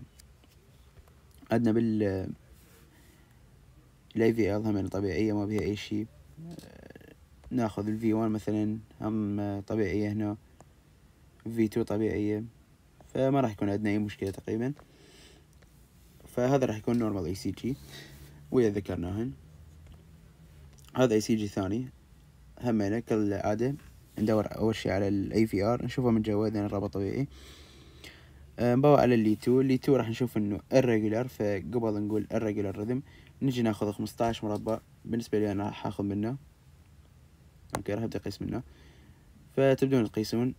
Speaker 1: عندنا بال الاي في ال هم طبيعية ما بيها اي شي ناخذ الفي وان مثلا هم طبيعية هنا في تو طبيعية فما راح يكون عندنا اي مشكلة تقريبا فهذا راح يكون نورمال اي سي جي ويا ذكرناهن هذا اي سي جي ثاني همينه كالعادة ندور اول شي على الاي في ار نشوفه من جوا اذا الرابط طبيعي نبغى على اللي تو اللي تو راح نشوف انه irregular فقبل نقول irregular ريذم نجي ناخذ خمسطاش مربع بالنسبة لي أنا راح آخذ منه أوكي راح أبدأ أقيس منه فتبدون تقيسون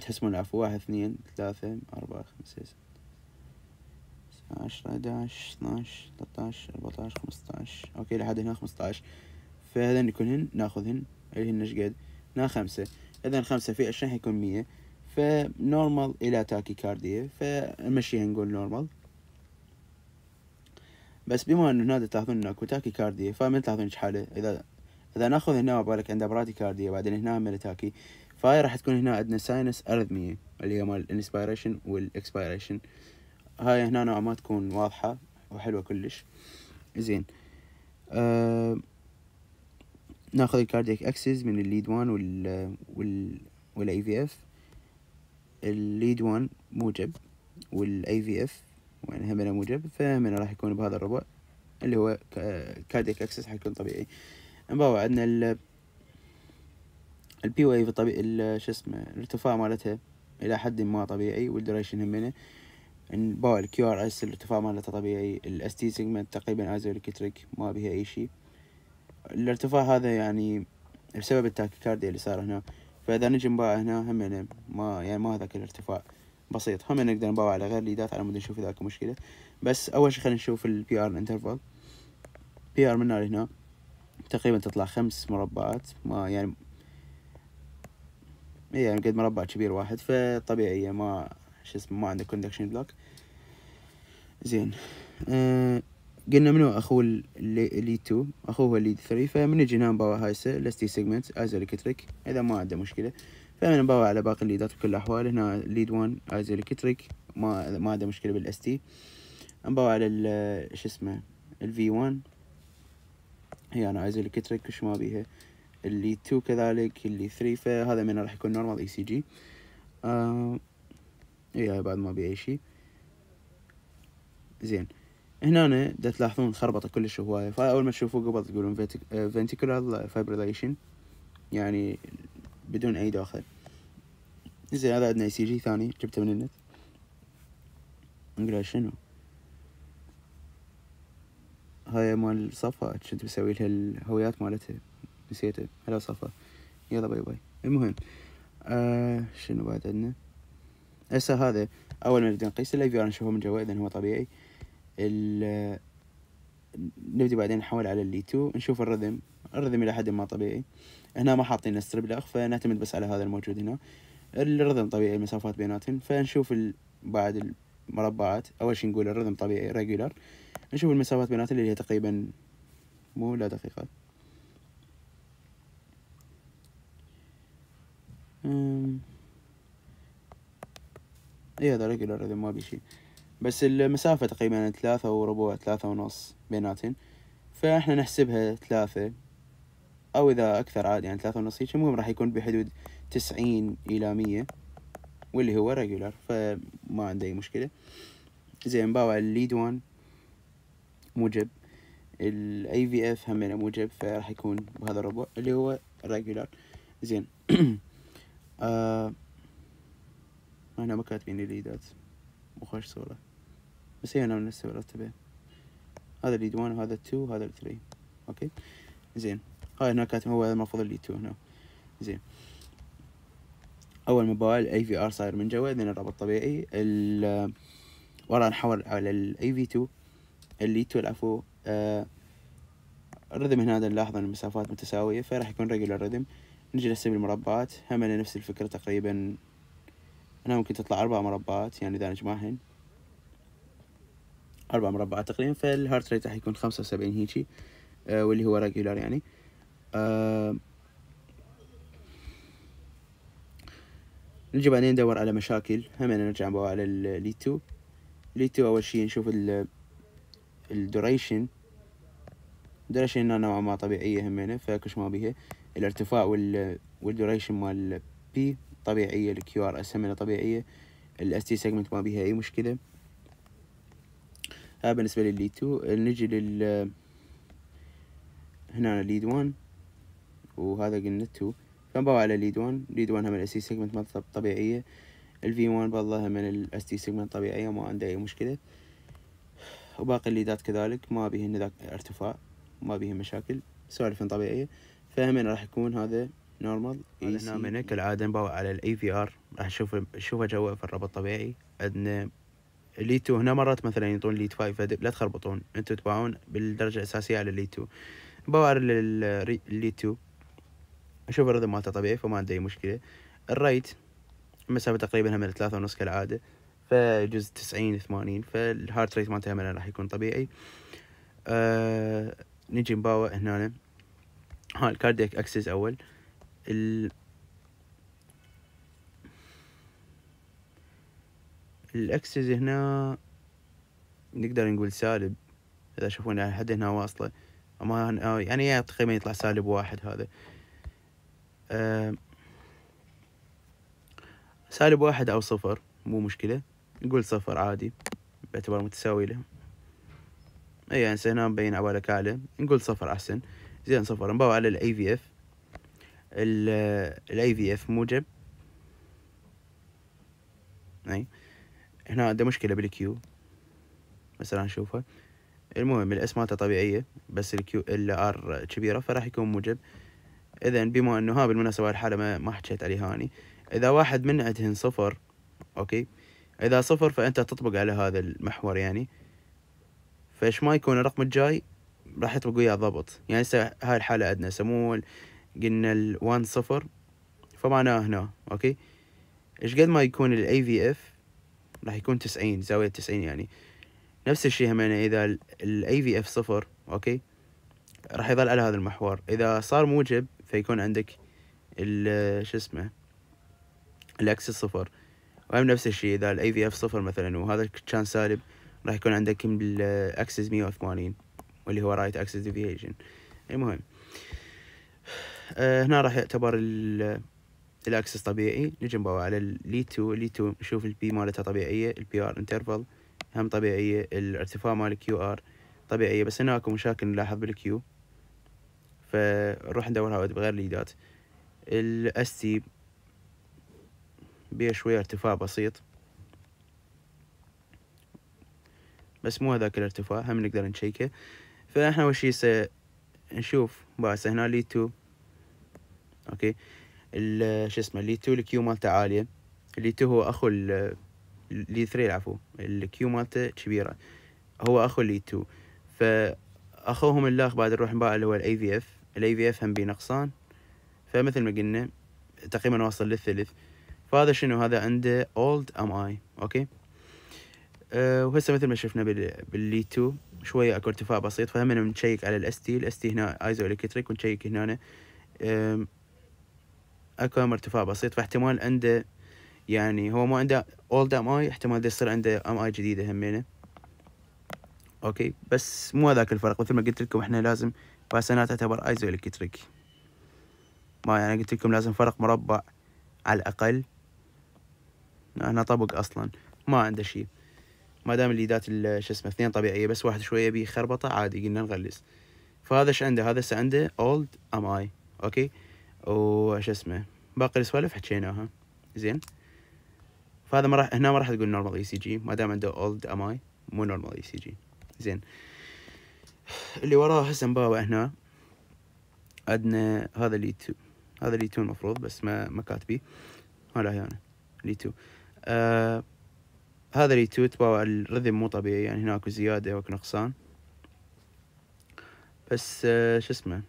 Speaker 1: تحسبون العفو واحد اثنين ثلاثة أربعة خمسة ستة عشرة عشر اثناش تلاتاش أربعتاش خمسطاش أوكي لحد هنا خمسطاش فهذا يكونهن ناخذهن اللي هن شقد هنا خمسة إذا خمسة في عشرين حيكون مية فنورمال إلى تاكي كارديا فنمشيها نقول نورمال بس بما انه هنا انه اكو كارديا فمن تاخذون ايش حاله اذا اذا ناخذ هنا بالك عنده برادي كارديا بعدين هنا تاكي فهاي راح تكون هنا عندنا ساينس ارثمية اللي هي مال الانسبيريشن والاكسبيريشن هاي هنا نوعا ما تكون واضحة وحلوة كلش زين آه ناخذ الكاردياك اكسس من الليد 1 وال وال والاي في اف الليد 1 موجب والاي في اف وين هم موجب فهمنا راح يكون بهذا الربع اللي هو كاديك اكسس حيكون طبيعي نباوع عندنا ال البي في طبيعي شو اسمه الارتفاع مالتها الى حد ما طبيعي والدوريشن همنا نباوع الكيو ار اس الارتفاع مالتها طبيعي الاس تي سيجمنت تقريبا ازوليكتريك ما بها اي شيء الارتفاع هذا يعني بسبب التاكيكارديا اللي صار هنا فاذا نجي نباع هنا همنا ما يعني ما هذاك الارتفاع بسيط هم نقدر نباوع على غير ليدات على مود نشوف اذا اكو مشكله بس اول شي خلينا نشوف البي ار انترفال بي ار من هنا تقريبا تطلع خمس مربعات ما يعني إيه، يعني قد مربع كبير واحد فطبيعية ما شو اسمه ما عندك كوندكشن بلوك زين آه، قلنا منو اخو اللي 2 اخوه اللي 3 فمن يجي هنا باور هايسه لستي سيجمنت ازوليكتريك اذا ما عنده مشكله فأنا بباوع على باقي الليدات بكل الأحوال هنا ليد 1 ايزو الكتريك ما ما عنده مشكلة بالاس تي نباوع على شو اسمه الفي 1 هي أنا ايزو الكتريك وش ما بيها اللي 2 كذلك اللي 3 فهذا من راح يكون نورمال اي سي جي آه إيه، بعد ما بي اي شيء زين هنا دا تلاحظون خربطة كلش هواية فأول ما تشوفوه قبل تقولون فينتيكولار آه، فايبريليشن يعني بدون اي داخل زين هذا عندنا اي سي جي ثاني جبته من النت نقرا شنو هاي مال صفا كنت بسوي لها الهويات مالتها نسيته هلا صفا يلا باي باي المهم آه شنو بعد عندنا هسه هذا اول ما نبدي نقيس الاي في ار نشوفه من جوا اذا هو طبيعي نبدي بعدين نحول على اللي تو e نشوف الرذم الرذم الى حد ما طبيعي هنا ما حاطين الستريب الاخ فنعتمد بس على هذا الموجود هنا الرذم طبيعي المسافات بيناتهم فنشوف بعد المربعات اول شي نقول الرذم طبيعي ريجولار نشوف المسافات بيناتهم اللي هي تقريبا مو لا دقيقة اي هذا ريجولار اذا ما بي شي بس المسافة تقريبا ثلاثة وربع ثلاثة ونص بيناتهم فاحنا نحسبها ثلاثة أو إذا أكثر عادي يعني ثلاثة ونص هيك المهم راح يكون بحدود تسعين إلى مية واللي هو ريجولر فما عنده أي مشكلة زين باوع الليد وان موجب الاي في اف همينه موجب فراح يكون بهذا الربع اللي هو ريجولر زين [CLEARS THROAT] آه هنا ما كاتبين الليدات خوش صورة بس هي نفس الرتبة هذا الليد وان وهذا التو وهذا الثري اوكي زين هاي آه، هنا كاتب هو المفروض اللي تو هنا زين اول موبايل اي في ار صاير من جوا اذن الرابط طبيعي ورا نحول على الاي في 2 اللي 2 العفو آه الرذم هنا نلاحظ ان المسافات متساويه فراح يكون ريجولار رذم نجي نحسب المربعات هم نفس الفكره تقريبا هنا ممكن تطلع اربع مربعات يعني اذا نجمعهن اربع مربعات تقريبا فالهارت ريت راح يكون خمسة وسبعين هيجي آه، واللي هو ريجولار يعني آه نجي بعدين ندور على مشاكل هم نرجع على الليتو الليتو أول شي نشوف ال الدوريشن الدوريشن هنا نوعا ما طبيعية همينة فكش ما بيها الارتفاع وال والدوريشن مال بي طبيعية الكيو ار اس همينة طبيعية الاس تي سيجمنت ما بيها أي مشكلة هذا بالنسبة للليتو نجي لل هنا ليد 1 وهذا قلنا تو فنبوا على ليد 1 ليد 1 هم الاس تي سيجمنت مالته طبيعيه الفي 1 بالله هم الاس تي سيجمنت طبيعيه ما عنده اي مشكله وباقي الليدات كذلك ما بيهن ذاك ارتفاع ما بيهن مشاكل سوالف طبيعيه فهمين راح يكون هذا نورمال اي سي هنا كالعاده نبوع على الاي في ار راح نشوف نشوفه جوا في الربط طبيعي عندنا ليد تو هنا مرات مثلا يعطون ليد 5 لا تخربطون انتم تباعون بالدرجه الاساسيه على ليد تو نبوع على ليد تو نشوف الرذم مالته طبيعي فما عندي أي مشكلة الرايت المسافة تقريبا هم ثلاثة ونص كالعادة فجزء تسعين ثمانين فالهارت ريت مالته هم راح يكون طبيعي آه نجي نباوع هنا ها الكاردياك اكسس اول ال الاكسس هنا نقدر نقول سالب اذا شوفون يعني حد هنا واصله اما يعني تقريبا يطلع سالب واحد هذا آه، سالب واحد أو صفر مو مشكلة نقول صفر عادي باعتبار متساوي له اي انسى يعني هنا مبين عبالك اعلى نقول صفر أحسن زين صفر نباوع على الاي في اف الاي في اف موجب اي هنا عنده مشكلة بالكيو بس راح نشوفها المهم الأس مالته طبيعية بس الكيو الار كبيرة فراح يكون موجب اذا بما انه ها بالمناسبه الحالة ما حكيت عليها اني اذا واحد من عندهن صفر اوكي اذا صفر فانت تطبق على هذا المحور يعني فايش ما يكون الرقم الجاي راح يطبق وياه ضبط يعني هسه هاي الحالة عندنا سمو قلنا ال1 صفر فمعناه هنا اوكي ايش قد ما يكون الاي في اف راح يكون تسعين زاوية تسعين يعني نفس الشيء هم اذا الاي في اف صفر اوكي راح يظل على هذا المحور اذا صار موجب فيكون عندك شو اسمه الاكس صفر وهم نفس الشيء اذا الاي في اف صفر مثلا وهذا كان سالب راح يكون عندك الاكسس مية وثمانين واللي هو رايت اكسس ديفيشن المهم آه، هنا راح يعتبر الاكسس طبيعي نجي نبوع على اللي 2 اللي 2 نشوف البي مالتها طبيعيه البي ار انترفال هم طبيعيه الارتفاع مال الكيو ار طبيعيه بس هناك مشاكل نلاحظ بالكيو فنروح ندورها بغير ليدات الاس تي بيه شوية ارتفاع بسيط بس مو هذاك الارتفاع هم نقدر نشيكه فاحنا اول شي نشوف بس هنا لي تو اوكي شو اسمه لي تو الكيو مالته عالية لي تو هو اخو لي ثري العفو الكيو مالته كبيرة هو اخو لي تو فا اخوهم الاخ بعد نروح نباع اللي هو الاي في اف الاي في اف هم بي نقصان فمثل ما قلنا تقريبا واصل للثلث فهذا شنو هذا عنده اولد ام اي اوكي أه وهسه مثل ما شفنا باللي 2 شويه اكو ارتفاع بسيط فهمنا نشيك على الاس تي الاس تي هنا ايزو الكتريك ونشيك هنا اكو ارتفاع بسيط فاحتمال عنده يعني هو ما عنده اولد ام اي احتمال يصير عنده ام اي جديده همينه اوكي بس مو هذاك الفرق مثل ما قلت لكم احنا لازم بس انها تعتبر ايزو الكتريك ما يعني قلت لكم لازم فرق مربع على الاقل انا طبق اصلا ما عنده شي ما دام اليدات شو اسمه اثنين طبيعيه بس واحد شويه بيه خربطه عادي قلنا نغلس فهذا ايش عنده هذا هسه عنده اولد ام اي اوكي وش اسمه باقي السوالف حكيناها زين فهذا ما راح هنا ما راح تقول نورمال اي سي جي ما دام عنده اولد ام اي مو نورمال اي سي جي زين اللي وراه هسه مباوع هنا عندنا هذا لي تو هذا لي تو المفروض بس ما ما كاتبي هلا هي انا لي تو آه هذا لي تو تباوع الرذم مو طبيعي يعني هناك زيادة وك نقصان بس آه شو اسمه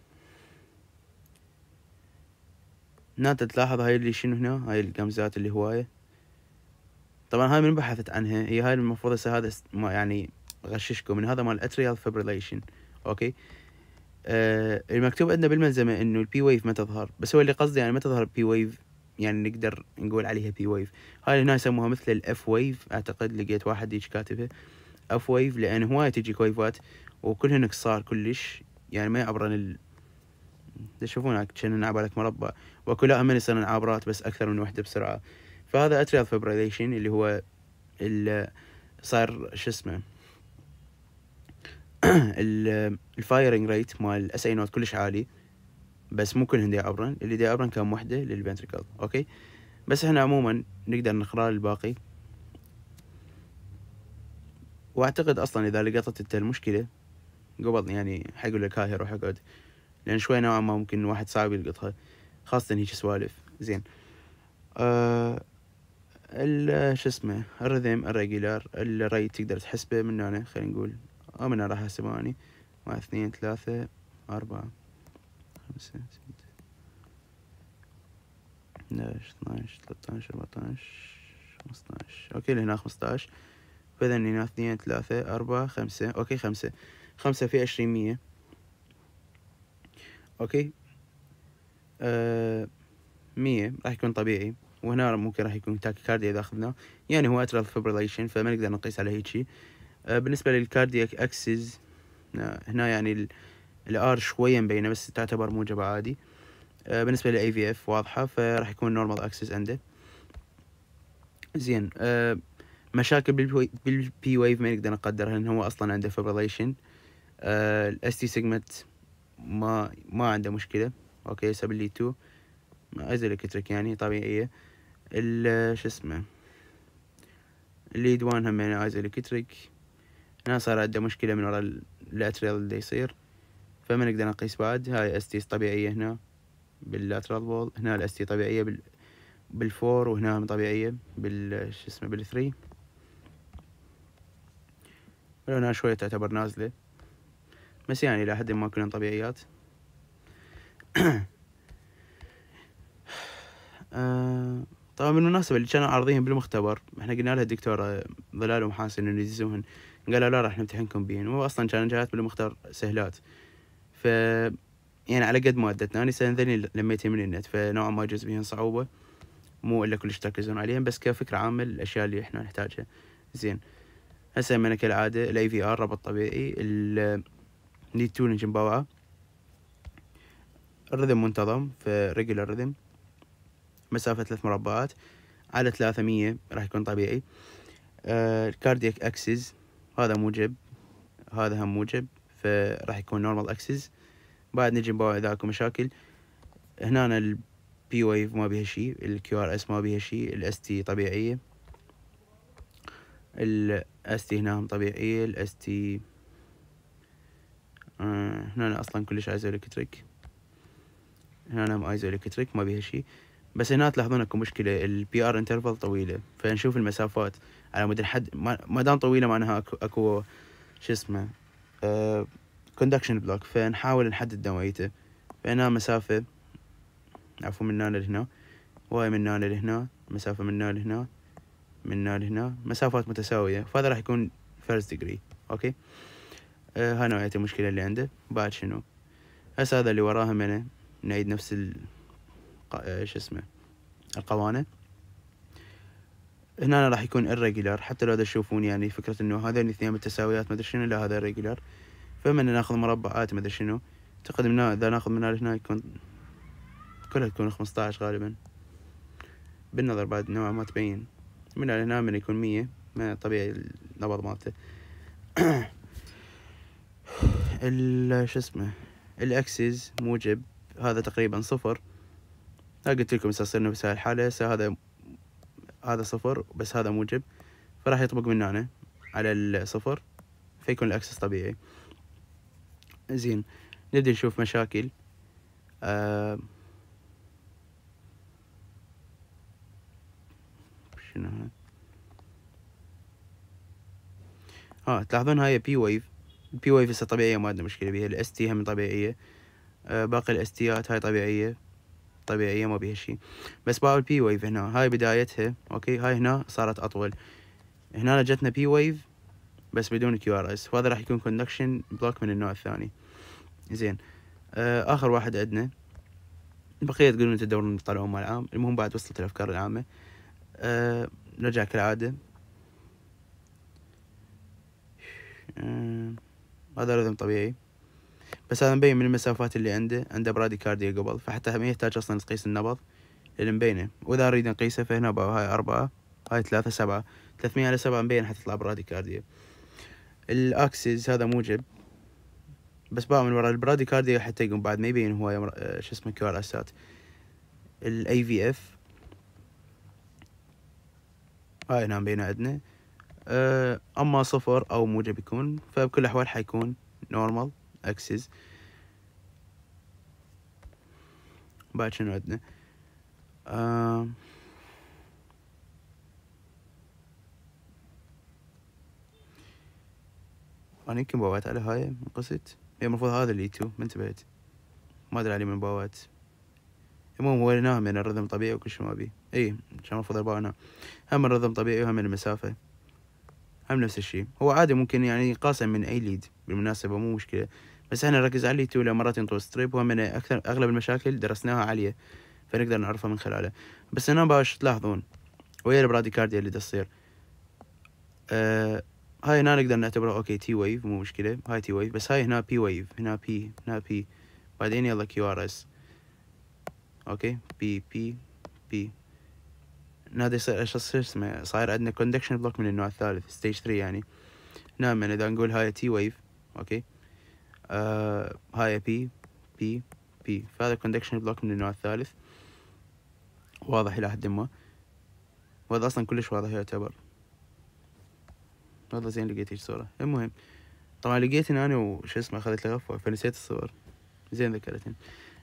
Speaker 1: هنا انت تلاحظ هاي اللي شنو هنا هاي القمزات اللي هواية طبعا هاي من بحثت عنها هي هاي المفروض هسه هذا يعني غششكم ان هذا مال اتريال فبريليشن اوكي آه المكتوب عندنا بالملزمه انه البي ويف ما تظهر بس هو اللي قصدي يعني ما تظهر بي ويف يعني نقدر نقول عليها بي ويف هاي هنا يسموها مثل الاف ويف اعتقد لقيت واحد هيك كاتبها اف ويف لان هواي تجي كويفات وكلهن صار كلش يعني ما يعبرن ال تشوفون كأنن عبالك مربع وكلها من يصيرن عابرات بس اكثر من وحده بسرعه فهذا اتريال فبريليشن اللي هو ال صار شو اسمه [COUGHS] الفايرنج ريت مال الاس اي نوت كلش عالي بس مو كلهن دي ابرن اللي دي ابرن كان وحده للفنتريكل اوكي بس احنا عموما نقدر نقرا الباقي واعتقد اصلا اذا لقطت انت المشكله قبل يعني حقول لك هاي روح اقعد لان شوي نوعا ما ممكن واحد صعب يلقطها خاصه هيك سوالف زين آه، ال شو اسمه الرذم الريجولار الريت تقدر تحسبه من هنا خلينا نقول أمنة راح أحسبها أني واحد اثنين ثلاثة أربعة خمسة ستة احداش اثناش تلاتاش أربعتاش خمستاش أوكي لهنا خمستاش فإذا هنا اثنين ثلاثة أربعة خمسة أوكي خمسة خمسة في عشرين مية أوكي آه، مية راح يكون طبيعي وهنا ممكن راح يكون تاكي كارديا إذا اخذنا يعني هو أترال فبريليشن فما نقدر نقيس على هيك شي آه، بالنسبة للكاردياك اكسس آه، هنا يعني الار شوية مبينة بس تعتبر موجبة عادي آه، بالنسبة للاي في اف واضحة فراح يكون نورمال اكسس عنده زين مشاكل بالبي ويف ما نقدر نقدرها لان هو اصلا عنده فبريليشن الاس تي سيجمنت ما ما عنده مشكلة اوكي هسه تو 2 الكتريك يعني طبيعية ال شو اسمه الليد وان هم يعني الكتريك هنا صار عنده مشكلة من ورا اللاترال اللي يصير فما نقدر نقيس بعد هاي استيس طبيعية هنا باللاترال بول هنا الاستي طبيعية بال بالفور وهنا طبيعية بال شو اسمه بالثري لونها شوية تعتبر نازلة بس يعني إلى حد ما كلن طبيعيات [CLEARS THROAT] آه طبعا بالمناسبة اللي كانوا عارضين بالمختبر احنا قلنا لها الدكتورة آه، ظلال ومحاسن انه يدزوهن قالوا لا راح نمتحنكم بين اصلا كان جايات بالمختار سهلات ف يعني على قد مادتنا انا السنة ذني من النت فنوعا ما جز بيهن صعوبة مو الا كلش تركزون عليهم بس كفكرة عامة الاشياء اللي احنا نحتاجها زين هسه من كالعادة الاي في ار ربط طبيعي ال نيد تولنج مباوعة الرذم منتظم فريجولار رذم مسافة ثلاث مربعات على مية راح يكون طبيعي الكاردياك آه، اكسس هذا موجب هذا هم موجب فراح يكون نورمال اكسس بعد نجي نبوع اذا اكو مشاكل هنا البي ويف ما بيها شي الكيو ار اس ما بيها شي الاس تي طبيعية الاس تي هنا هم طبيعية الاس آه، تي هنا اصلا كلش ايزو الكتريك هنا هم ايزو الكتريك ما بيها شي بس هنا تلاحظون اكو مشكله البي ار انترفال طويله فنشوف المسافات على مدى الحد ما دام طويله معناها اكو اكو شو اسمه كوندكشن آه، بلوك فنحاول نحدد نوعيته فهنا مسافه عفوا من هنا لهنا وهاي من هنا لهنا مسافه من هنا لهنا من هنا لهنا مسافات متساويه فهذا راح يكون فيرست ديجري اوكي آه، هاي نوعية المشكلة اللي عنده بعد شنو هسه هذا اللي وراها منه نعيد نفس ال ايش اسمه القوانه هنا راح يكون الريجولار حتى لو تشوفون يعني فكرة انه هذين الاثنين متساويات مدري شنو لا هذا الريجولار فمن ناخذ مربعات مدري شنو اعتقد من اذا ناخذ من هنا يكون كلها تكون خمسطعش غالبا بالنظر بعد نوعا ما تبين من هنا من يكون مية ما طبيعي النبض مالته [CLEARS THROAT] ال شو اسمه الاكسس موجب هذا تقريبا صفر ها قلت لكم صرنا بس هاي الحالة هسه هذا هذا صفر بس هذا موجب فراح يطبق من هنا على الصفر فيكون الاكسس طبيعي زين نبدأ نشوف مشاكل آه شنو هاي ها آه، تلاحظون هاي بي ويف البي ويف هسه طبيعية ما عندنا مشكلة بيها الاس تي هم طبيعية آه باقي الاس تيات هاي طبيعية طبيعيه ما بيها شيء بس باعوا البي ويف هنا هاي بدايتها اوكي هاي هنا صارت اطول هنا جتنا بي ويف بس بدون كيو ار اس وهذا راح يكون كوندكشن بلوك من النوع الثاني زين آه اخر واحد عندنا بقية تقولون تدورون تطلعون مال عام المهم بعد وصلت الافكار العامه آه نرجع كالعاده آه هذا رذم طبيعي بس هذا مبين من المسافات اللي عنده عنده براديكارديا قبل فحتى ما يحتاج أصلا تقيس النبض لأن مبينة وإذا أريد نقيسه فهنا هاي أربعة هاي ثلاثة سبعة ثلاثمية على سبعة مبين حتطلع براديكارديا الأكسس هذا موجب بس بقى من ورا البراديكارديا حتى يقوم بعد ما يبين هو آه، شو اسمه كيو ار اسات الاي في اف هاي هنا مبينة عندنا آه، اما صفر او موجب يكون فبكل الاحوال حيكون نورمال اكسس بعد شنو عندنا آه انا يمكن باوات على هاي انقصت هي إيه، المفروض هذا اللي تو ما انتبهت ما ادري عليه من باوات المهم وريناها يعني الرذم طبيعي وكل شيء ما بيه اي كان المفروض اربعنا هم الرذم طبيعي وهم المسافه هم نفس الشيء هو عادي ممكن يعني قاسم من اي ليد بالمناسبة مو مشكلة بس احنا نركز على اليوتيوب مرات ينطوا ستريب ومن اكثر اغلب المشاكل درسناها عالية فنقدر نعرفها من خلاله بس هنا باش تلاحظون وهي البراديكارديا اللي تصير آه هاي هنا نقدر نعتبره اوكي تي ويف مو مشكلة هاي تي ويف بس هاي هنا بي ويف هنا بي هنا بي بعدين يلا كيو ار اس اوكي بي بي بي نادي يصير ايش اسمه صاير عندنا كوندكشن بلوك من النوع الثالث ستيج 3 يعني نعم يعني اذا نقول هاي تي ويف اوكي آه، هاي بي بي بي فهذا كوندكشن بلوك من النوع الثالث واضح إلى حد ما وهذا أصلا كلش واضح يعتبر والله زين لقيت هيج صورة المهم طبعا لقيت إن أنا وش اسمه أخذت لي غفوة فنسيت الصور زين ذكرتني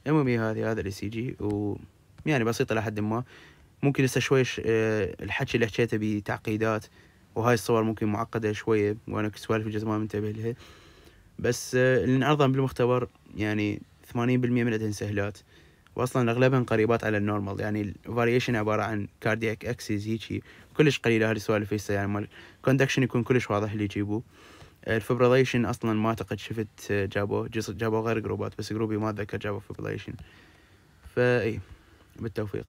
Speaker 1: المهم هي هذه هذا الإي سي جي و يعني بسيطة لحد ما ممكن هسه شوي آه، الحكي اللي حكيته بتعقيدات وهاي الصور ممكن معقدة شوية وأنا كنت سوالف الجزء ما منتبه لها بس اللي آه، انعرضن بالمختبر يعني ثمانين بالمية من سهلات واصلا اغلبهن قريبات على النورمال يعني الفاريشن عباره عن كاردياك اكسيز هيجي كلش قليله هاي السوالف هسه يعني مال كوندكشن يكون كلش واضح اللي يجيبوه آه، الفبريليشن اصلا ما اعتقد شفت آه، جابوه جابوه غير جروبات بس جروبي ما اتذكر جابوه فبريليشن فاي بالتوفيق